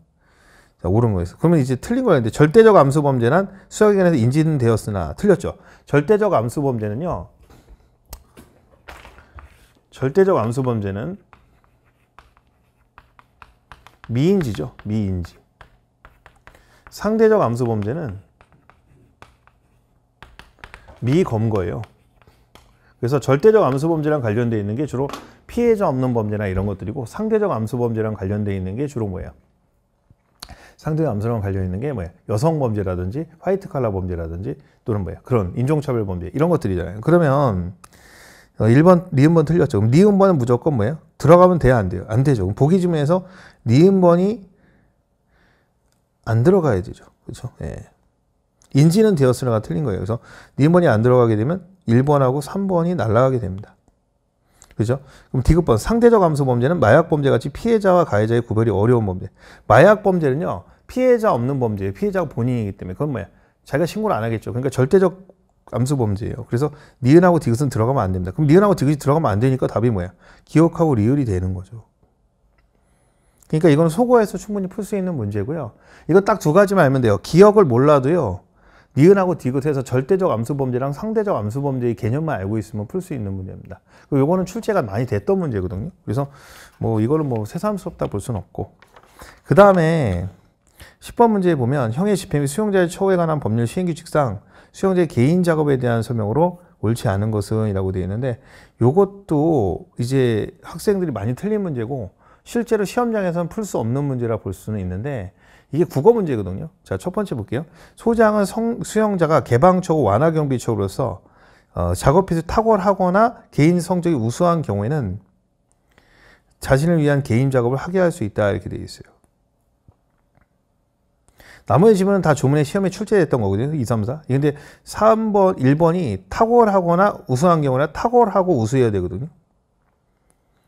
자, 옳은 거에서 그러면 이제 틀린 거였는데 절대적 암수 범죄는 수학기관에서 인지는 되었으나 틀렸죠. 절대적 암수 범죄는요. 절대적 암수 범죄는 미인지죠. 미인지. 상대적 암수 범죄는 미검거예요. 그래서 절대적 암수 범죄랑 관련돼 있는 게 주로 피해자 없는 범죄나 이런 것들이고 상대적 암수 범죄랑 관련돼 있는 게 주로 뭐예요? 상대적 암수랑 관련 있는 게 뭐예요? 여성 범죄라든지 화이트 칼라 범죄라든지 또는 뭐예요? 그런 인종차별 범죄 이런 것들이잖아요. 그러면 1번 어, 니은번 틀렸죠. 그럼 니은번은 무조건 뭐예요? 들어가면 돼야 안 돼요. 안 되죠. 보기 중에서 니은번이 안 들어가야 되죠. 그렇죠? 예. 인지는 되었으나가 틀린 거예요. 그래서 니은번이 안 들어가게 되면 1번하고 3번이 날아가게 됩니다. 그죠? 그럼 디귿번 상대적 암수 범죄는 마약 범죄 같이 피해자와 가해자의 구별이 어려운 범죄. 마약 범죄는요. 피해자 없는 범죄예요. 피해자가 본인이기 때문에 그건 뭐야? 자기가 신고를 안 하겠죠. 그러니까 절대적 암수 범죄예요. 그래서 니은하고 디귿은 들어가면 안 됩니다. 그럼 니은하고 디귿이 들어가면 안 되니까 답이 뭐야? 기억하고 리을이 되는 거죠. 그러니까 이건 소거에서 충분히 풀 수 있는 문제고요. 이거 딱 두 가지만 알면 돼요. 기억을 몰라도요. 니은하고 디귿해서 절대적 암수범죄랑 상대적 암수범죄의 개념만 알고 있으면 풀 수 있는 문제입니다. 그리고 요거는 출제가 많이 됐던 문제거든요. 그래서 뭐이거는뭐 새삼스럽다 볼 수는 없고. 그 다음에 10번 문제에 보면 형의 집행및 수용자의 처우에 관한 법률 시행규칙상 수용자의 개인 작업에 대한 설명으로 옳지 않은 것은 이라고 되어 있는데 요것도 이제 학생들이 많이 틀린 문제고 실제로 시험장에서는 풀 수 없는 문제라 볼 수는 있는데 이게 국어 문제거든요. 자, 첫 번째 볼게요. 소장은 성, 수영자가 개방적으 완화 경비적으로서 어, 작업에서 탁월하거나 개인 성적이 우수한 경우에는 자신을 위한 개인 작업을 하게 할 수 있다 이렇게 되어 있어요. 나머지 질문은다 조문의 시험에 출제됐던 거거든요. 2, 3, 4. 근데 3번, 1번이 탁월하거나 우수한 경우나 탁월하고 우수해야 되거든요.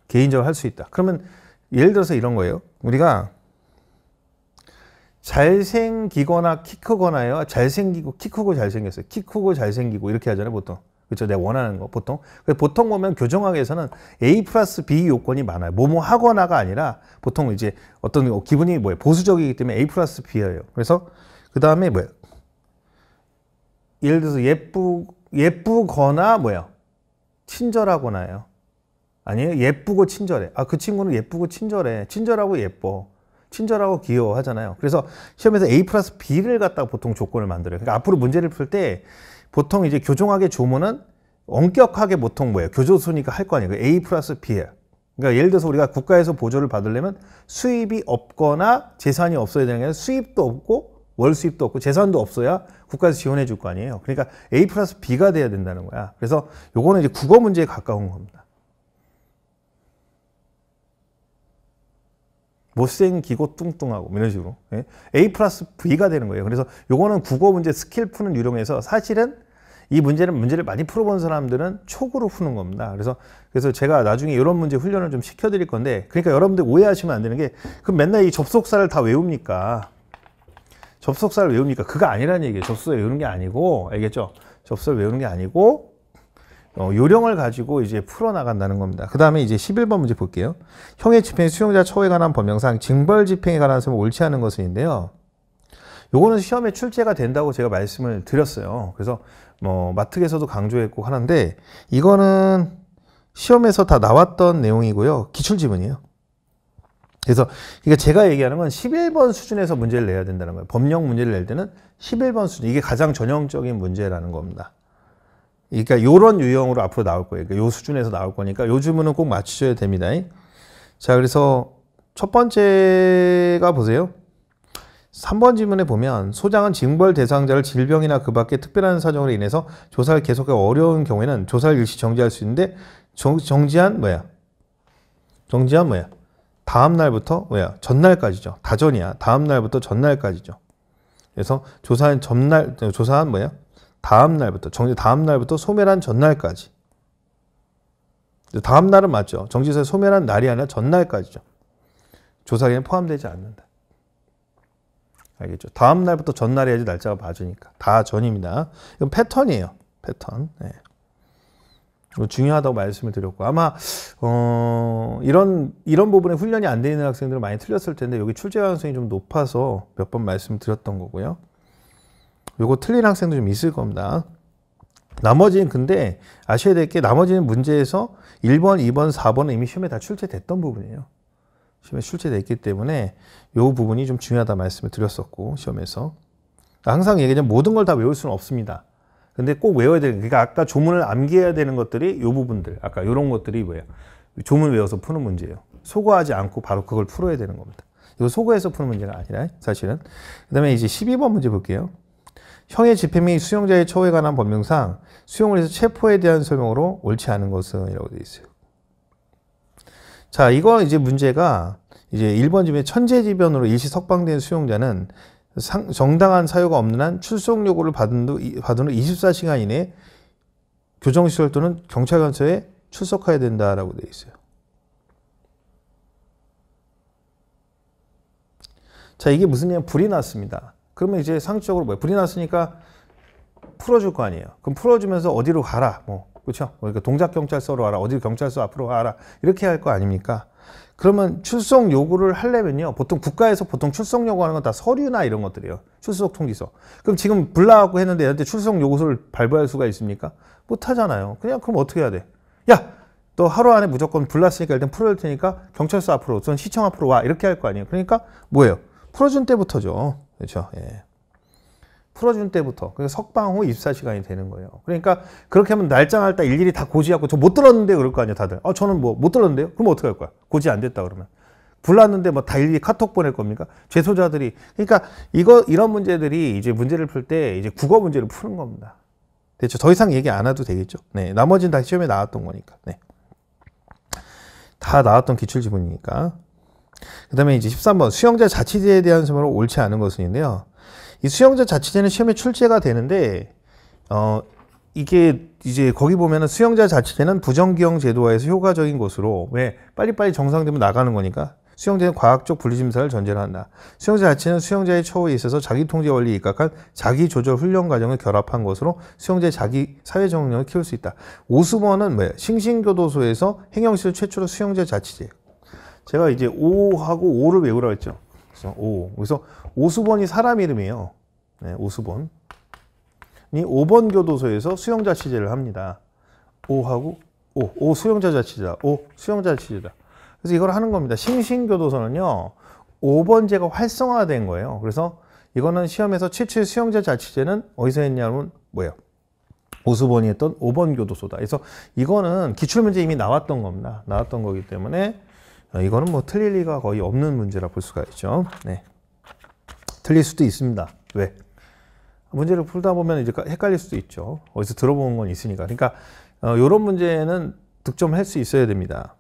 개인적으로 할 수 있다. 그러면 예를 들어서 이런 거예요. 우리가 잘생기거나 키 크거나요. 잘생기고 키 크고 잘생겼어요. 키 크고 잘생기고 이렇게 하잖아요, 보통. 그렇죠. 내가 원하는 거 보통. 보통 보면 교정학에서는 A 플러스 B 요건이 많아요. 뭐뭐 하거나가 아니라 보통 이제 어떤 기분이 뭐예요? 보수적이기 때문에 A 플러스 B예요. 그래서 그 다음에 뭐예요? 예를 들어서 예쁘 예쁘거나 뭐예요? 친절하거나요. 아니에요. 예쁘고 친절해. 아그 친구는 예쁘고 친절해. 친절하고 예뻐. 친절하고 귀여워하잖아요. 그래서 시험에서 A 플러스 B를 갖다가 보통 조건을 만들어요. 그러니까 앞으로 문제를 풀 때 보통 이제 교정학의 조문은 엄격하게 보통 뭐예요? 교조순위가 할거 아니에요. A 플러스 B예요. 그러니까 예를 들어서 우리가 국가에서 보조를 받으려면 수입이 없거나 재산이 없어야 되는 게 아니라 수입도 없고 월 수입도 없고 재산도 없어야 국가에서 지원해 줄 거 아니에요. 그러니까 A 플러스 B가 돼야 된다는 거야. 그래서 요거는 이제 국어 문제에 가까운 겁니다. 못생기고 뚱뚱하고 뭐 이런 식으로 예? A 플러스 V가 되는 거예요. 그래서 요거는 국어 문제 스킬 푸는 유형에서 사실은 이 문제는 문제를 많이 풀어본 사람들은 촉으로 푸는 겁니다. 그래서 그래서 제가 나중에 이런 문제 훈련을 좀 시켜드릴 건데 그러니까 여러분들 오해하시면 안 되는 게 그럼 맨날 이 접속사를 다 외웁니까? 접속사를 외웁니까? 그거 아니라는 얘기예요. 접속사 외우는 게 아니고 알겠죠? 접속사를 외우는 게 아니고 어, 요령을 가지고 이제 풀어나간다는 겁니다. 그 다음에 이제 11번 문제 볼게요. 형의 집행 수용자 처우에 관한 법명상 징벌 집행에 관한 소문 옳지 않은 것은인데요. 요거는 시험에 출제가 된다고 제가 말씀을 드렸어요. 그래서 뭐마트에서도 강조했고 하는데 이거는 시험에서 다 나왔던 내용이고요. 기출지문이에요. 그래서 그러니까 제가 얘기하는 건 11번 수준에서 문제를 내야 된다는 거예요. 법령 문제를 낼 때는 11번 수준 이게 가장 전형적인 문제라는 겁니다. 그러니까 요런 유형으로 앞으로 나올 거예요. 그러니까 요 수준에서 나올 거니까 요즘은꼭 맞추셔야 됩니다. 자, 그래서 첫 번째가 보세요. 3번 지문에 보면 소장은 징벌 대상자를 질병이나 그 밖의 특별한 사정으로 인해서 조사를 계속하기 어려운 경우에는 조사를 일시 정지할 수 있는데 정, 정지한 뭐야? 정지한 뭐야? 다음 날부터 뭐야? 전날까지죠. 다전이야. 다음 날부터 전날까지죠. 그래서 조사한 전날 조사한 뭐야? 다음 날부터 정지 다음 날부터 소멸한 전날까지. 다음 날은 맞죠. 정지서에 소멸한 날이 아니라 전날까지죠. 조사기에는 포함되지 않는다. 알겠죠? 다음 날부터 전날 해야지 날짜가 맞으니까. 다 전입니다. 이건 패턴이에요. 패턴. 네. 중요하다고 말씀을 드렸고 아마 어, 이런 이런 부분에 훈련이 안 돼 있는 학생들은 많이 틀렸을 텐데 여기 출제 가능성이 좀 높아서 몇 번 말씀드렸던 거고요. 요거 틀린 학생도 좀 있을 겁니다. 나머지는 근데 아셔야 될 게 나머지는 문제에서 1번, 2번, 4번은 이미 시험에 다 출제됐던 부분이에요. 시험에 출제됐기 때문에 요 부분이 좀 중요하다 말씀을 드렸었고 시험에서 항상 얘기하자면 모든 걸 다 외울 수는 없습니다. 근데 꼭 외워야 되는 그러니까 아까 조문을 암기해야 되는 것들이 요 부분들 아까 요런 것들이 뭐예요? 조문 외워서 푸는 문제예요. 소거하지 않고 바로 그걸 풀어야 되는 겁니다. 이거 소거해서 푸는 문제가 아니라 사실은 그 다음에 이제 12번 문제 볼게요. 형의 집행및 수용자의 처우에 관한 법령상 수용을 해서 체포에 대한 설명으로 옳지 않은 것은 이라고 되어 있어요. 자, 이거 이제 문제가 이제 1번 집에 천재지변으로 일시 석방된 수용자는 상, 정당한 사유가 없는 한 출석 요구를 받은, 후, 받은 후 24시간 이내 교정시설 또는 경찰관서에 출석해야 된다라고 되어 있어요. 자, 이게 무슨 얘기 불이 났습니다. 그러면 이제 상식적으로 뭐 불이 났으니까 풀어줄 거 아니에요. 그럼 풀어주면서 어디로 가라. 뭐 그렇죠? 그러니까 동작 경찰서로 가라 어디 경찰서 앞으로 가라 이렇게 할 거 아닙니까? 그러면 출석 요구를 하려면요. 보통 국가에서 보통 출석 요구하는 건 다 서류나 이런 것들이에요. 출석 통지서. 그럼 지금 불나갖고 했는데 얘한테 출석 요구서를 발부할 수가 있습니까? 못 하잖아요. 그냥 그럼 어떻게 해야 돼? 야, 너 하루 안에 무조건 불났으니까 일단 풀어줄 테니까 경찰서 앞으로, 우선 시청 앞으로 와. 이렇게 할 거 아니에요. 그러니까 뭐예요? 풀어준 때부터죠. 그렇죠? 예. 풀어준 때부터 그러니까 석방 후 24시간이 되는 거예요. 그러니까 그렇게 하면 날짜 날짜 일일이 다 고지하고 저 못 들었는데 그럴 거 아니에요, 다들. 어, 저는 뭐 못 들었는데요? 그럼 어떻게 할 거야? 고지 안 됐다 그러면. 불났는데 뭐 다 일일이 카톡 보낼 겁니까? 죄소자들이 그러니까 이거 이런 문제들이 이제 문제를 풀 때 이제 국어 문제를 푸는 겁니다. 대죠더 이상 얘기 안 해도 되겠죠. 네, 나머지는 다 시험에 나왔던 거니까. 네. 다 나왔던 기출 지문이니까. 그 다음에 이제 13번 수용자 자치제에 대한 수모로 옳지 않은 것은인데요. 이 수용자 자치제는 시험에 출제가 되는데 어 이게 이제 거기 보면은 수용자 자치제는 부정기형 제도화에서 효과적인 것으로 왜 빨리빨리 정상되면 나가는 거니까 수용자는 과학적 분리심사를 전제로 한다. 수용자 자체는 수용자의 처우에 있어서 자기 통제 원리에 입각한 자기 조절 훈련 과정을 결합한 것으로 수용자의 자기 사회 적응력을 키울 수 있다. 오수번은뭐왜 싱싱교도소에서 행영실 최초로 수용자 자치제 제가 이제 오하고오를 외우라고 했죠. 그래서 오. 그래서 오수번이 사람 이름이에요. 네, 오수번이 5번 교도소에서 수용자 취재를 합니다. 오하고 오, 오 수용자 자치제다. 오 수용자 취재제다 그래서 이걸 하는 겁니다. 싱싱교도소는요. 5번제가 활성화된 거예요. 그래서 이거는 시험에서 최초의 수용자 자치제는 어디서 했냐면 뭐예요? 오수번이 했던 5번 교도소다. 그래서 이거는 기출문제 이미 나왔던 겁니다. 나왔던 거기 때문에 어, 이거는 뭐 틀릴 리가 거의 없는 문제라 볼 수가 있죠. 네. 틀릴 수도 있습니다. 왜? 문제를 풀다 보면 이제 헷갈릴 수도 있죠. 어디서 들어본 건 있으니까. 그러니까 이런 어, 문제는 득점할 수 있어야 됩니다.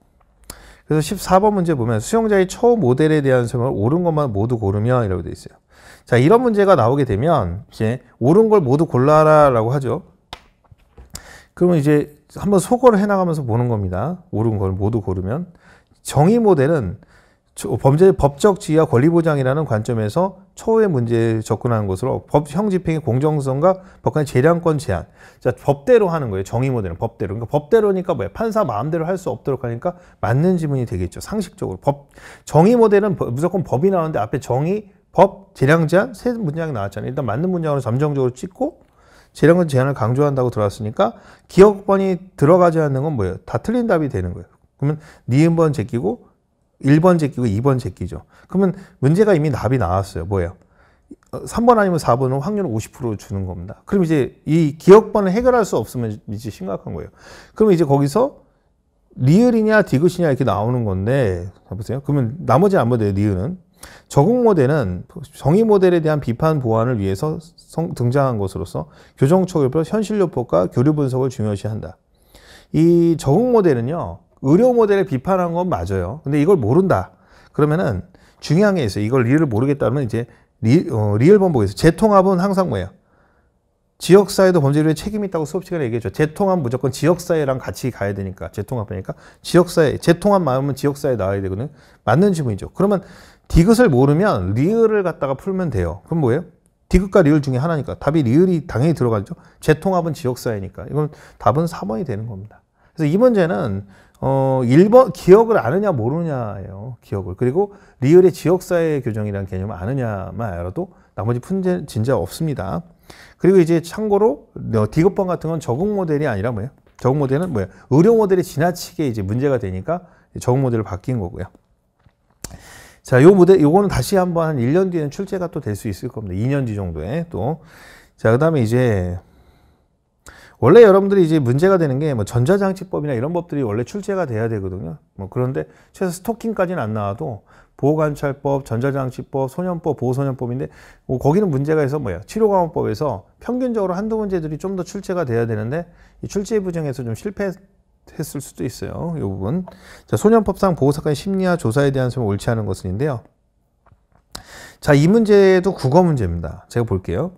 그래서 14번 문제 보면 수용자의 처 모델에 대한 설명을 옳은 것만 모두 고르면 이라고 되어 있어요. 자, 이런 문제가 나오게 되면 이제 옳은 걸 모두 골라라라고 하죠. 그러면 이제 한번 소거를 해 나가면서 보는 겁니다. 옳은 걸 모두 고르면 정의 모델은 범죄 법적 지위와 권리 보장이라는 관점에서 초의 문제에 접근하는 것으로 법 형 집행의 공정성과 법관의 재량권 제한. 자, 법대로 하는 거예요. 정의 모델은 법대로. 그러니까 법대로니까 뭐야? 판사 마음대로 할 수 없도록 하니까 맞는 지문이 되겠죠. 상식적으로. 법 정의 모델은 무조건 법이 나오는데 앞에 정의, 법, 재량 제한 세 문장이 나왔잖아요. 일단 맞는 문장으로 잠정적으로 찍고 재량권 제한을 강조한다고 들어왔으니까 기억번이 들어가지 않는 건 뭐예요? 다 틀린 답이 되는 거예요. 그러면 니은 번 제끼고 1번 제끼고 2번 제끼죠. 그러면 문제가 이미 답이 나왔어요. 뭐예요? 3번 어, 아니면 4번은 확률 50% 주는 겁니다. 그럼 이제 이 기억번을 해결할 수 없으면 이제 심각한 거예요. 그럼 이제 거기서 리을이냐 디귿이냐 이렇게 나오는 건데 보세요. 그러면 나머지 안보모요 리을은 적응 모델은 정의 모델에 대한 비판 보완을 위해서 성, 등장한 것으로서 교정 초교법, 현실 요법과 교류 분석을 중요시한다. 이 적응 모델은요. 의료 모델을 비판한 건 맞아요. 근데 이걸 모른다. 그러면은 중요한 게 있어요. 이걸 리을 모르겠다면 이제 리, 어, 리얼 번복에서 재통합은 항상 뭐예요? 지역사회도 범죄율에 책임이 있다고 수업 시간에 얘기했죠. 재통합 무조건 지역사회랑 같이 가야 되니까 재통합하니까 지역사회 재통합 마음은 지역사회 에 나와야 되거든. 요 맞는 질문이죠. 그러면 디귿을 모르면 리을을 갖다가 풀면 돼요. 그럼 뭐예요? 디귿과 리을 중에 하나니까 답이 리을이 당연히 들어가죠. 재통합은 지역사회니까 이건 답은 3번이 되는 겁니다. 그래서 이 문제는 어, 1번 기억을 아느냐 모르냐예요. 기억을. 그리고 리을의 지역사회 교정이라는 개념을 아느냐만 알아도 나머지 품제 진짜 없습니다. 그리고 이제 참고로 어, 디귿번 같은 건 적응 모델이 아니라 뭐예요? 적응 모델은 뭐예요? 의료 모델이 지나치게 이제 문제가 되니까 적응 모델을 바뀐 거고요. 자, 요 모델 요거는 다시 한번 한 1년 뒤에는 출제가 또 될 수 있을 겁니다. 2년 뒤 정도에 또. 자, 그다음에 이제 원래 여러분들이 이제 문제가 되는 게 뭐 전자장치법이나 이런 법들이 원래 출제가 돼야 되거든요. 뭐 그런데 최소 스토킹까지는 안 나와도 보호관찰법, 전자장치법, 소년법, 보호소년법인데 뭐 거기는 문제가 있어 뭐야 치료감호법에서 평균적으로 한두 문제들이 좀 더 출제가 돼야 되는데 이 출제 부정에서 좀 실패했을 수도 있어요. 이 부분. 자, 소년법상 보호사건 심리와 조사에 대한 소면 옳지 않은 것은인데요. 자, 이 문제도 국어 문제입니다. 제가 볼게요.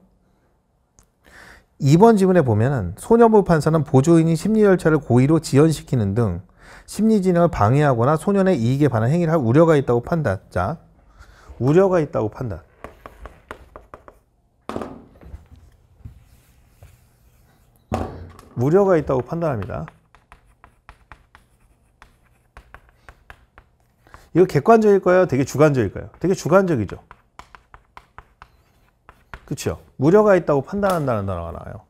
2번 지문에 보면은 소년부 판사는 보조인이 심리 절차를 고의로 지연시키는 등 심리 진행을 방해하거나 소년의 이익에 반한 행위를 할 우려가 있다고 판단. 자, 우려가 있다고 판단. 우려가 있다고 판단합니다. 이거 객관적일까요? 되게 주관적일까요? 되게 주관적이죠. 그렇죠? 우려가 있다고 판단한다는 단어가 나와요.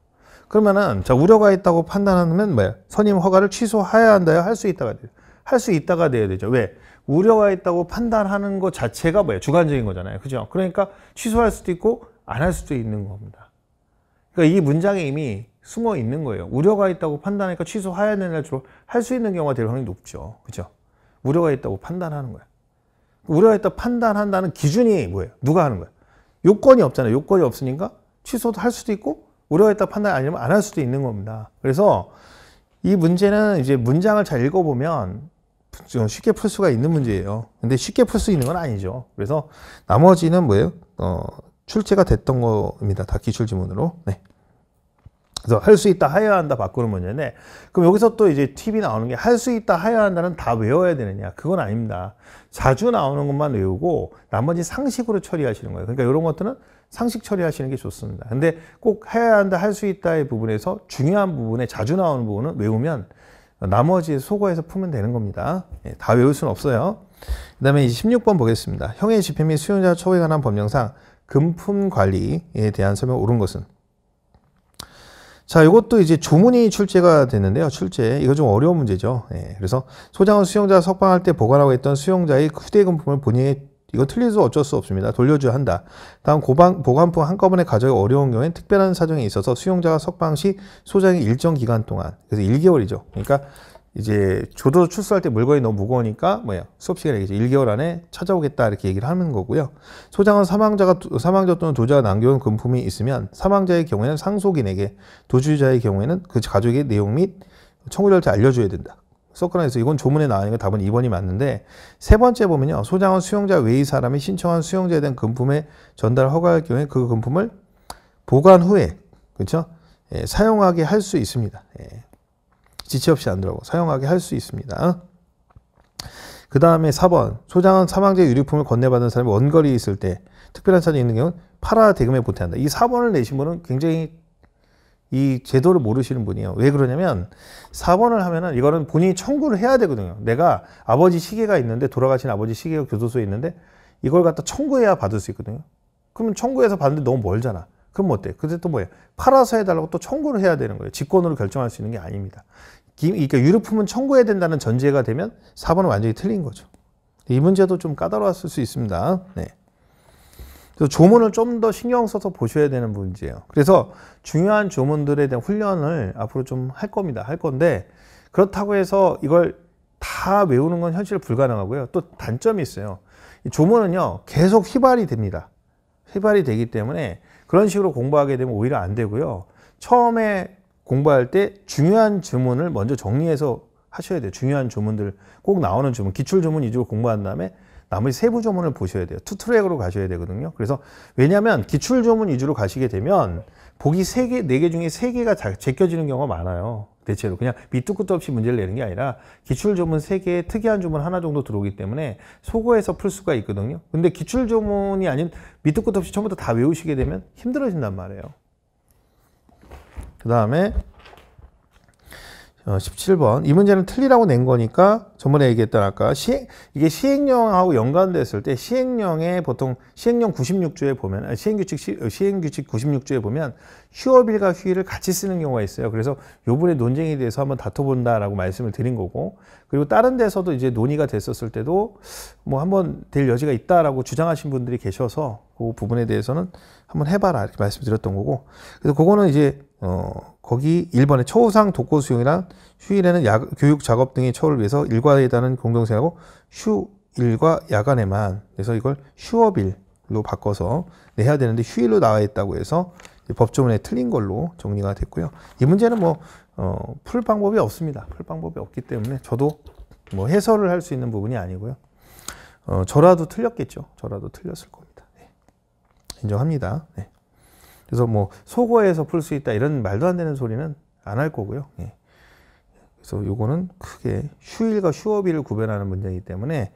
그러면은 자 우려가 있다고 판단하면 뭐예요? 선임 허가를 취소해야 한다요? 할 수 있다가 돼요. 할 수 있다가 돼야 되죠. 왜? 우려가 있다고 판단하는 것 자체가 뭐예요? 주관적인 거잖아요. 그죠? 그러니까 취소할 수도 있고 안 할 수도 있는 겁니다. 그러니까 이 문장에 이미 숨어 있는 거예요. 우려가 있다고 판단하니까 취소해야 되나 할수 있는 경우가 될 확률이 높죠. 그죠? 우려가 있다고 판단하는 거예요. 우려가 있다고 판단한다는 기준이 뭐예요? 누가 하는 거예요? 요건이 없잖아요. 요건이 없으니까 취소도 할 수도 있고 우려했다 판단 아니면 안 할 수도 있는 겁니다. 그래서 이 문제는 이제 문장을 잘 읽어보면 쉽게 풀 수가 있는 문제예요. 근데 쉽게 풀 수 있는 건 아니죠. 그래서 나머지는 뭐예요? 어, 출제가 됐던 겁니다. 다 기출지문으로. 네. 그래서 할 수 있다 해야 한다 바꾸는 문제인데 그럼 여기서 또 이제 팁이 나오는 게 할 수 있다 해야 한다는 다 외워야 되느냐 그건 아닙니다 자주 나오는 것만 외우고 나머지 상식으로 처리하시는 거예요 그러니까 이런 것들은 상식 처리하시는 게 좋습니다 근데 꼭 해야 한다 할 수 있다의 부분에서 중요한 부분에 자주 나오는 부분은 외우면 나머지 소거해서 풀면 되는 겁니다 예, 다 외울 수는 없어요 그 다음에 16번 보겠습니다 형의 집행 및 수용자 처우에 관한 법령상 금품 관리에 대한 설명 옳은 것은 자, 이것도 이제 조문이 출제가 됐는데요. 출제. 이거 좀 어려운 문제죠. 예, 그래서 소장은 수용자 석방할 때 보관하고 있던 수용자의 휴대금품을 본인의 이거 틀려서 어쩔 수 없습니다. 돌려줘야 한다. 다음 고방, 보관품 한꺼번에 가져기 어려운 경우엔 특별한 사정이 있어서 수용자가 석방 시 소장이 일정 기간 동안, 그래서 1개월이죠. 그러니까 이제 조도 출소할 때 물건이 너무 무거우니까 뭐야 수업 시간에 이제 1개월 안에 찾아오겠다 이렇게 얘기를 하는 거고요. 소장은 사망자가 사망자 또는 도자가 남겨온 금품이 있으면 사망자의 경우에는 상속인에게 도주자의 경우에는 그 가족의 내용 및 청구 절차 알려줘야 된다. 서클라에서 이건 조문에 나와있는 답은 2번이 맞는데 세 번째 보면요. 소장은 수용자 외의 사람이 신청한 수용자에 대한 금품에 전달 허가할 경우에 그 금품을 보관 후에 그렇죠? 예, 사용하게 할 수 있습니다. 예, 지체 없이 안 들어가고 사용하게 할 수 있습니다. 그 다음에 4번 소장은 사망자의 유류품을 건네받은 사람이 원거리에 있을 때 특별한 사정이 있는 경우 는 팔아 대금에 보태한다. 이 4번을 내신 분은 굉장히 이 제도를 모르시는 분이에요. 왜 그러냐면 4번을 하면은 이거는 본인이 청구를 해야 되거든요. 내가 아버지 시계가 있는데 돌아가신 아버지 시계가 교도소에 있는데 이걸 갖다 청구해야 받을 수 있거든요. 그러면 청구해서 받는데 너무 멀잖아. 그럼 어때? 근데 또 뭐예요? 팔아서 해달라고 또 청구를 해야 되는 거예요. 직권으로 결정할 수 있는 게 아닙니다. 그러니까 유류품은 청구해야 된다는 전제가 되면 4번은 완전히 틀린 거죠. 이 문제도 좀 까다로웠을 수 있습니다. 네. 그래서 조문을 좀 더 신경 써서 보셔야 되는 문제예요. 그래서 중요한 조문들에 대한 훈련을 앞으로 좀 할 겁니다. 할 건데 그렇다고 해서 이걸 다 외우는 건 현실 불가능하고요. 또 단점이 있어요. 조문은요 계속 휘발이 됩니다. 휘발이 되기 때문에 그런 식으로 공부하게 되면 오히려 안 되고요. 처음에 공부할 때 중요한 주문을 먼저 정리해서 하셔야 돼요. 중요한 주문들 꼭 나오는 주문, 기출 주문 위주로 공부한 다음에 나머지 세부 주문을 보셔야 돼요. 투 트랙으로 가셔야 되거든요. 그래서 왜냐하면 기출 주문 위주로 가시게 되면 보기 3개, 4개 중에 3개가 제껴지는 경우가 많아요. 대체로 그냥 밑도 끝도 없이 문제를 내는 게 아니라 기출 조문 3개에 특이한 조문 하나 정도 들어오기 때문에 소거해서 풀 수가 있거든요. 근데 기출 조문이 아닌 밑도 끝도 없이 처음부터 다 외우시게 되면 힘들어진단 말이에요. 그 다음에 17번 어, 이 문제는 틀리라고 낸 거니까 저번에 얘기했던 아까 시행, 이게 시행령하고 연관됐을 때 시행령에 보통 시행령 96조에 보면 시행규칙 어, 시행규칙 96조에 보면 휴업일과 휴일을 같이 쓰는 경우가 있어요. 그래서 요번에 논쟁에 대해서 한번 다퉈본다라고 말씀을 드린 거고 그리고 다른 데서도 이제 논의가 됐었을 때도 뭐 한번 될 여지가 있다라고 주장하신 분들이 계셔서 그 부분에 대해서는 한번 해봐라 이렇게 말씀드렸던 거고 그래서 그거는 이제 어, 거기 1번에 초우상 독고 수용이란 휴일에는 야, 교육 작업 등의 처우를 위해서 일과에 대한 공동생하고 휴일과 야간에만 그래서 이걸 휴업일로 바꿔서 내야 네, 되는데 휴일로 나와 있다고 해서 법조문에 틀린 걸로 정리가 됐고요. 이 문제는 뭐, 어, 풀 방법이 없습니다. 풀 방법이 없기 때문에 저도 뭐 해설을 할 수 있는 부분이 아니고요. 어, 저라도 틀렸겠죠. 저라도 틀렸을 겁니다. 네. 인정합니다. 네. 그래서 뭐 속어에서 풀 수 있다 이런 말도 안 되는 소리는 안 할 거고요. 예. 그래서 요거는 크게 휴일과 휴업일을 구별하는 문제이기 때문에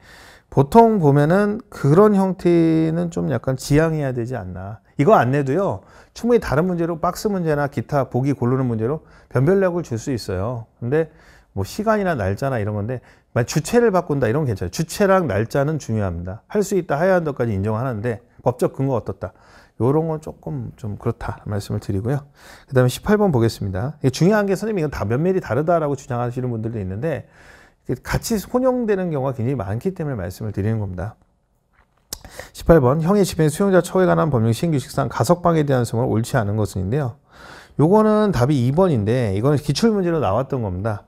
보통 보면은 그런 형태는 좀 약간 지양해야 되지 않나. 이거 안 내도요. 충분히 다른 문제로 박스 문제나 기타 보기 고르는 문제로 변별력을 줄 수 있어요. 근데 뭐 시간이나 날짜나 이런 건데 주체를 바꾼다 이런 건 괜찮아요. 주체랑 날짜는 중요합니다. 할 수 있다 하야 한다까지 인정하는데 법적 근거 어떻다. 요런 건 조금 좀 그렇다 말씀을 드리고요. 그 다음에 18번 보겠습니다. 중요한 게 선생님 이건 다몇밀히 다르다라고 주장하시는 분들도 있는데 같이 혼용되는 경우가 굉장히 많기 때문에 말씀을 드리는 겁니다. 18번 형의 집행 수용자 처우에 관한 법령 행규칙상 가석방에 대한 소을 옳지 않은 것은인데요. 요거는 답이 2번인데 이거는 기출문제로 나왔던 겁니다.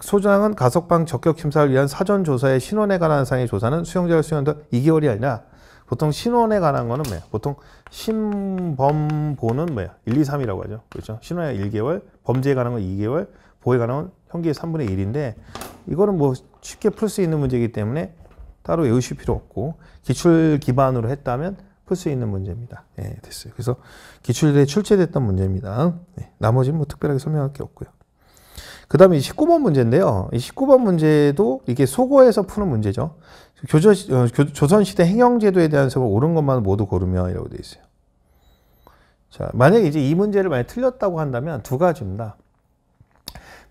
소장은 가석방 적격 심사를 위한 사전 조사의 신원에 관한 사항의 조사는 수용자를 수용한다 2개월이 아니라 보통 신원에 관한 거는 뭐예요? 보통 신범보는 뭐야? 1, 2, 3이라고 하죠. 그렇죠? 신호야 1개월, 범죄에 관한 건 2개월, 보호에 관한 건 형기의 3분의 1인데 이거는 뭐 쉽게 풀 수 있는 문제이기 때문에 따로 외우실 필요 없고 기출 기반으로 했다면 풀 수 있는 문제입니다. 예, 됐어요. 그래서 기출에 출제됐던 문제입니다. 예, 나머지는 뭐 특별하게 설명할 게 없고요. 그 다음에 19번 문제인데요. 이 19번 문제도 이게 소거에서 푸는 문제죠. 교조, 어, 조선시대 행영제도에 대한 서을 옳은 것만 모두 고르면 이라고 되어 있어요. 자, 만약에 이제 이 문제를 많이 틀렸다고 한다면 두 가지입니다.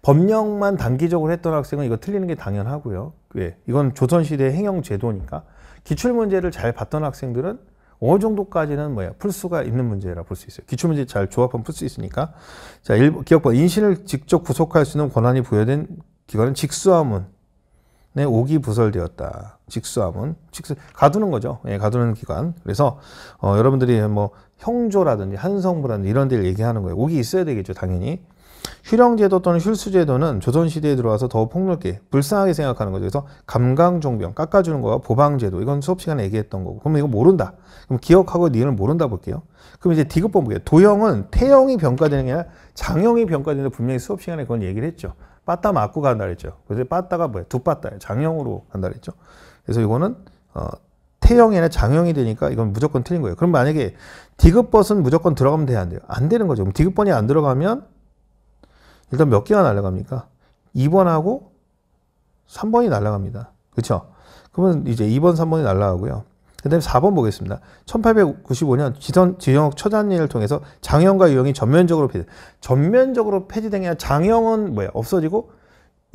법령만 단기적으로 했던 학생은 이거 틀리는 게 당연하고요. 왜? 예, 이건 조선시대 행형 제도니까. 기출문제를 잘 봤던 학생들은 어느 정도까지는 뭐야 풀 수가 있는 문제라 볼 수 있어요. 기출문제 잘 조합하면 풀 수 있으니까. 자, 기억법 인신을 직접 구속할 수 있는 권한이 부여된 기관은 직수함은 내 네, 옥이 부설되었다. 직수함은 직수 가두는 거죠. 예, 가두는 기관 그래서 어, 여러분들이 뭐 형조라든지 한성부라든지 이런 데를 얘기하는 거예요. 옥이 있어야 되겠죠, 당연히. 휴령제도 또는 휠수제도는 조선시대에 들어와서 더 폭넓게 불쌍하게 생각하는 거죠. 그래서 감강종병 깎아주는 거와 보방제도 이건 수업시간에 얘기했던 거고 그러면 이거 모른다. 그럼 기억하고 니은을 모른다 볼게요. 그럼 이제 디귿번 볼게요. 도형은 태형이 병가되는 게 아니라 장형이 병가되는데 분명히 수업시간에 그건 얘기를 했죠. 빠따 맞고 간다 그랬죠. 그래서 빠따가 뭐예요? 두 빠따예요. 장형으로 간다 그랬죠. 그래서 이거는 어, 태형이 아니라 장형이 되니까 이건 무조건 틀린 거예요. 그럼 만약에 디귿벗은 무조건 들어가면 돼야 안 돼요? 안 되는 거죠. 그럼 디귿번이 안 들어가면 일단 몇 개가 날라갑니까 2번하고 3번이 날라갑니다 그렇죠? 그러면 이제 2번, 3번이 날라가고요 그 다음에 4번 보겠습니다. 1895년 지선, 지영욱 처단일을 통해서 장형과유형이 전면적으로 폐지. 전면적으로 폐지된 게 아니라 장형은 뭐야? 없어지고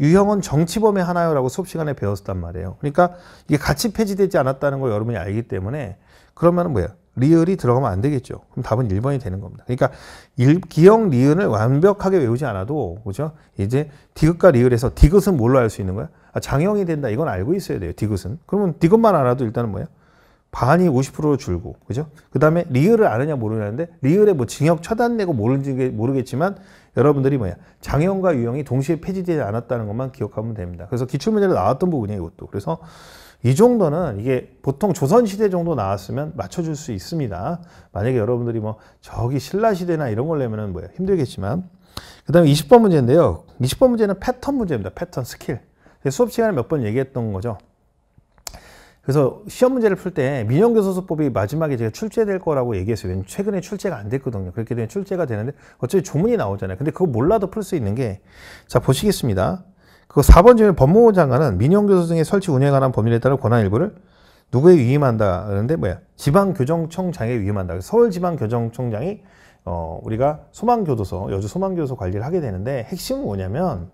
유형은 정치범의 하나요라고 수업 시간에 배웠단 었 말이에요. 그러니까 이게 같이 폐지되지 않았다는 걸 여러분이 알기 때문에 그러면 뭐야? 리을이 들어가면 안 되겠죠. 그럼 답은 1번이 되는 겁니다. 그러니까 일, 기형 리을을 완벽하게 외우지 않아도 그죠? 이제 디귿과 리을에서 디귿은 뭘로 알 수 있는 거야? 아, 장형이 된다. 이건 알고 있어야 돼요. 디귿은. 그러면 디귿만 알아도 일단은 뭐야? 반이 50%로 줄고, 그죠? 그 다음에 리을을 아느냐 모르냐는데, 리을에 뭐 징역 처단 내고 모르는지 모르겠지만, 여러분들이 뭐야, 장형과 유형이 동시에 폐지되지 않았다는 것만 기억하면 됩니다. 그래서 기출문제로 나왔던 부분이에요, 이것도. 그래서 이 정도는 이게 보통 조선시대 정도 나왔으면 맞춰줄 수 있습니다. 만약에 여러분들이 뭐, 저기 신라시대나 이런 걸 내면은 뭐야, 힘들겠지만. 그 다음에 20번 문제인데요. 20번 문제는 패턴 문제입니다. 패턴, 스킬. 수업 시간에 몇 번 얘기했던 거죠. 그래서 시험 문제를 풀 때민영교사소법이 마지막에 제가 출제될 거라고 얘기했어요. 왜냐면 최근에 출제가 안 됐거든요. 그렇게 되면 출제가 되는데 어차피 조문이 나오잖아요. 근데 그거 몰라도 풀 수 있는 게 자 보시겠습니다. 그 4번 질문 법무부 장관은 민영교소 등의 설치 운영에 관한 법률에 따라 권한 일부를 누구에 위임한다 그런데 뭐야 지방교정청장에 위임한다. 서울지방교정청장이 어 우리가 소망교도소 여주 소망교도소 관리를 하게 되는데 핵심은 뭐냐면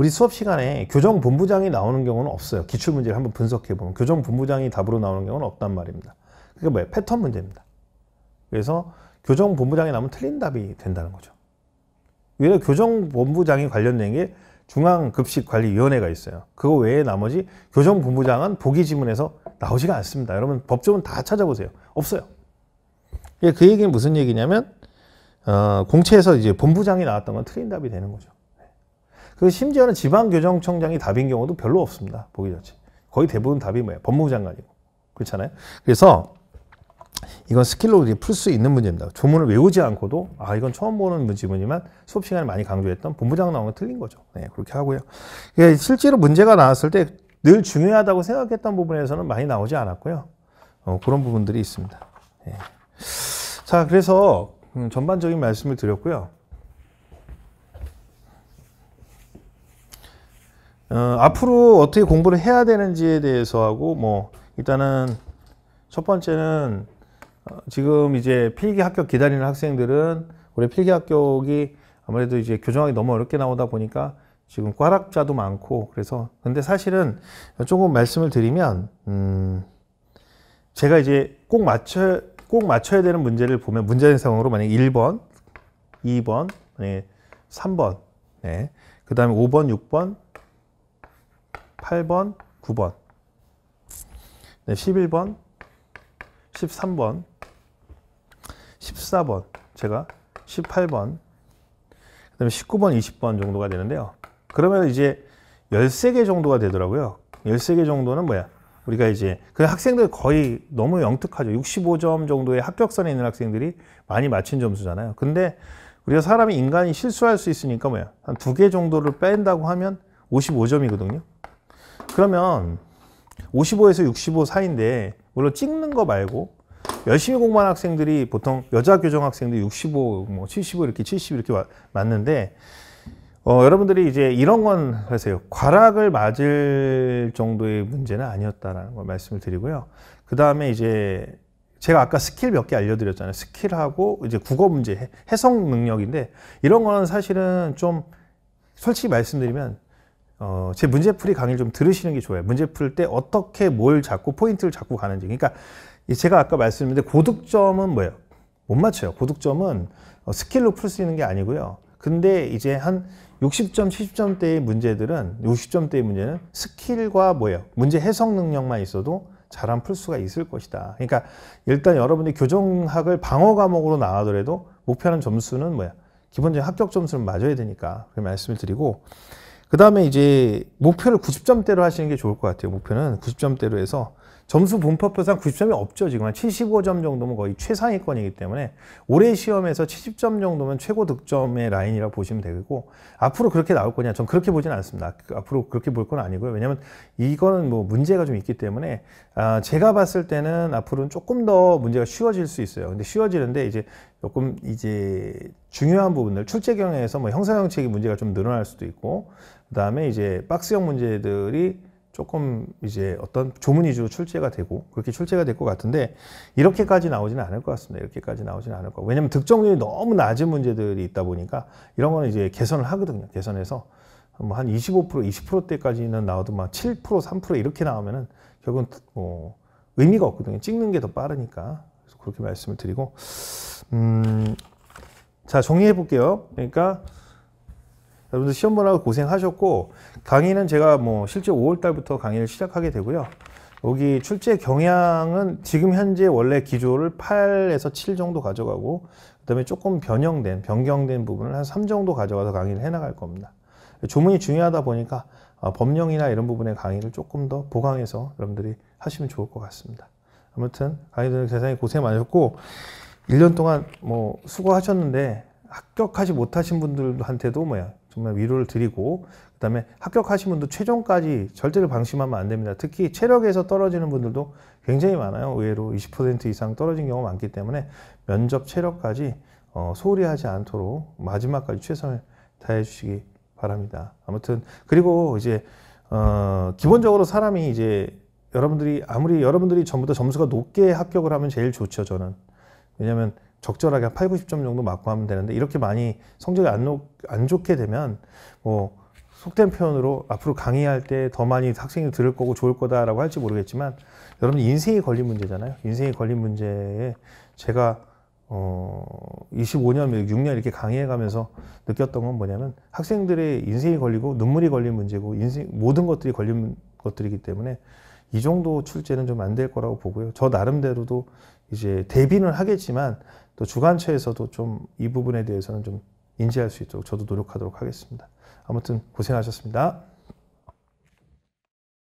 우리 수업 시간에 교정본부장이 나오는 경우는 없어요. 기출문제를 한번 분석해보면 교정본부장이 답으로 나오는 경우는 없단 말입니다. 그게 뭐예요? 패턴 문제입니다. 그래서 교정본부장이 나오면 틀린 답이 된다는 거죠. 오히려 교정본부장이 관련된 게 중앙급식관리위원회가 있어요. 그거 외에 나머지 교정본부장은 보기지문에서 나오지가 않습니다. 여러분 법조문 다 찾아보세요. 없어요. 그 얘기는 무슨 얘기냐면 어, 공채에서 이제 본부장이 나왔던 건 틀린 답이 되는 거죠. 그 심지어는 지방교정청장이 답인 경우도 별로 없습니다. 보기 좋지. 거의 대부분 답이 뭐예요? 법무부 장관이고. 그렇잖아요. 그래서 이건 스킬로 풀 수 있는 문제입니다. 조문을 외우지 않고도 아 이건 처음 보는 지문이지만 수업 시간에 많이 강조했던 본부장 나오건 틀린 거죠. 네, 그렇게 하고요. 예, 실제로 문제가 나왔을 때 늘 중요하다고 생각했던 부분에서는 많이 나오지 않았고요. 어, 그런 부분들이 있습니다. 네. 자, 그래서 음, 전반적인 말씀을 드렸고요. 어, 앞으로 어떻게 공부를 해야 되는지에 대해서 하고 뭐 일단은 첫 번째는 어, 지금 이제 필기 합격 기다리는 학생들은 우리 필기 합격이 아무래도 이제 교정하기 너무 어렵게 나오다 보니까 지금 꽈락자도 많고 그래서 근데 사실은 조금 말씀을 드리면 음 제가 이제 꼭 맞춰 꼭 맞춰야 되는 문제를 보면 문제 상황으로 만약에 1번, 2번, 만 3번, 네. 그다음에 5번, 6번, 8번, 9번. 네, 11번, 13번, 14번, 제가 18번, 그 다음에 19번, 20번 정도가 되는데요. 그러면 이제 13개 정도가 되더라고요. 13개 정도는 뭐야? 우리가 이제 그 학생들 거의 너무 영특하죠. 65점 정도의 합격선에 있는 학생들이 많이 맞힌 점수잖아요. 근데 우리가 사람이 인간이 실수할 수 있으니까 뭐야? 한 두 개 정도를 뺀다고 하면 55점이거든요. 그러면 55에서 65 사이인데 물론 찍는 거 말고 열심히 공부한 학생들이 보통 여자 교정 학생들 65, 뭐75 이렇게 70 이렇게 와, 맞는데 어, 여러분들이 이제 이런 건 하세요. 과락을 맞을 정도의 문제는 아니었다라는 걸 말씀을 드리고요. 그 다음에 이제 제가 아까 스킬 몇 개 알려드렸잖아요. 스킬하고 이제 국어 문제, 해석 능력인데 이런 거는 사실은 좀 솔직히 말씀드리면 어, 제 문제풀이 강의를 좀 들으시는 게 좋아요. 문제 풀 때 어떻게 뭘 잡고 포인트를 잡고 가는지. 그러니까 제가 아까 말씀드렸는데 고득점은 뭐예요? 못 맞춰요. 고득점은 어, 스킬로 풀 수 있는 게 아니고요. 근데 이제 한 60점, 70점대의 문제들은 60점대의 문제는 스킬과 뭐예요? 문제 해석 능력만 있어도 잘 안 풀 수가 있을 것이다. 그러니까 일단 여러분이 교정학을 방어 과목으로 나가더라도 목표하는 점수는 뭐야? 기본적인 합격 점수를 맞아야 되니까 그 말씀을 드리고 그 다음에 이제 목표를 90점대로 하시는 게 좋을 것 같아요. 목표는 90점대로 해서 점수 분포표상 90점이 없죠. 지금 한 75점 정도면 거의 최상위권이기 때문에 올해 시험에서 70점 정도면 최고 득점의 라인이라고 보시면 되고 앞으로 그렇게 나올 거냐? 전 그렇게 보진 않습니다. 그 앞으로 그렇게 볼 건 아니고요. 왜냐면 이거는 뭐 문제가 좀 있기 때문에 아, 제가 봤을 때는 앞으로는 조금 더 문제가 쉬워질 수 있어요. 근데 쉬워지는데 이제 조금 이제 중요한 부분들 출제 경에서 뭐 형사정책이 문제가 좀 늘어날 수도 있고 그다음에 이제 박스형 문제들이 조금 이제 어떤 조문 위주로 출제가 되고 그렇게 출제가 될 것 같은데 이렇게까지 나오지는 않을 것 같습니다. 이렇게까지 나오지는 않을 것 거고 왜냐하면 득점률이 너무 낮은 문제들이 있다 보니까 이런 거는 이제 개선을 하거든요. 개선해서 뭐 한25% 20%대까지는 나오든막7% 3% 이렇게 나오면은 결국은 뭐 의미가 없거든요. 찍는 게 더 빠르니까 그래서 그렇게 말씀을 드리고 음자 정리해 볼게요. 그러니까 여러분들 시험 보느라고 고생하셨고 강의는 제가 뭐 실제 5월 달부터 강의를 시작하게 되고요. 여기 출제 경향은 지금 현재 원래 기조를 8에서 7 정도 가져가고 그다음에 조금 변형된 변경된 부분을 한 3 정도 가져가서 강의를 해나갈 겁니다. 조문이 중요하다 보니까 어, 법령이나 이런 부분의 강의를 조금 더 보강해서 여러분들이 하시면 좋을 것 같습니다. 아무튼 강의 들는 세상에 고생 많으셨고 1년 동안 뭐 수고하셨는데 합격하지 못하신 분들한테도 뭐야 정말 위로를 드리고 그다음에 합격하신 분도 최종까지 절대를 방심하면 안 됩니다. 특히 체력에서 떨어지는 분들도 굉장히 많아요. 의외로 20% 이상 떨어진 경우가 많기 때문에 면접 체력까지 어, 소홀히 하지 않도록 마지막까지 최선을 다해 주시기 바랍니다. 아무튼 그리고 이제 어, 기본적으로 사람이 이제 여러분들이 아무리 여러분들이 전부 다 점수가 높게 합격을 하면 제일 좋죠, 저는. 왜냐면 적절하게 한 8, 90점 정도 맞고 하면 되는데 이렇게 많이 성적이 안, 안 좋게 되면 뭐 속된 표현으로 앞으로 강의할 때 더 많이 학생이 들을 거고 좋을 거다라고 할지 모르겠지만 여러분 인생이 걸린 문제잖아요. 인생이 걸린 문제에 제가 어 25년, 6년 이렇게 강의해 가면서 느꼈던 건 뭐냐면 학생들의 인생이 걸리고 눈물이 걸린 문제고 인생 모든 것들이 걸린 것들이기 때문에 이 정도 출제는 좀 안 될 거라고 보고요. 저 나름대로도 이제 대비는 하겠지만 또 주관처에서도 좀 이 부분에 대해서는 좀 인지할 수 있도록 저도 노력하도록 하겠습니다. 아무튼 고생하셨습니다.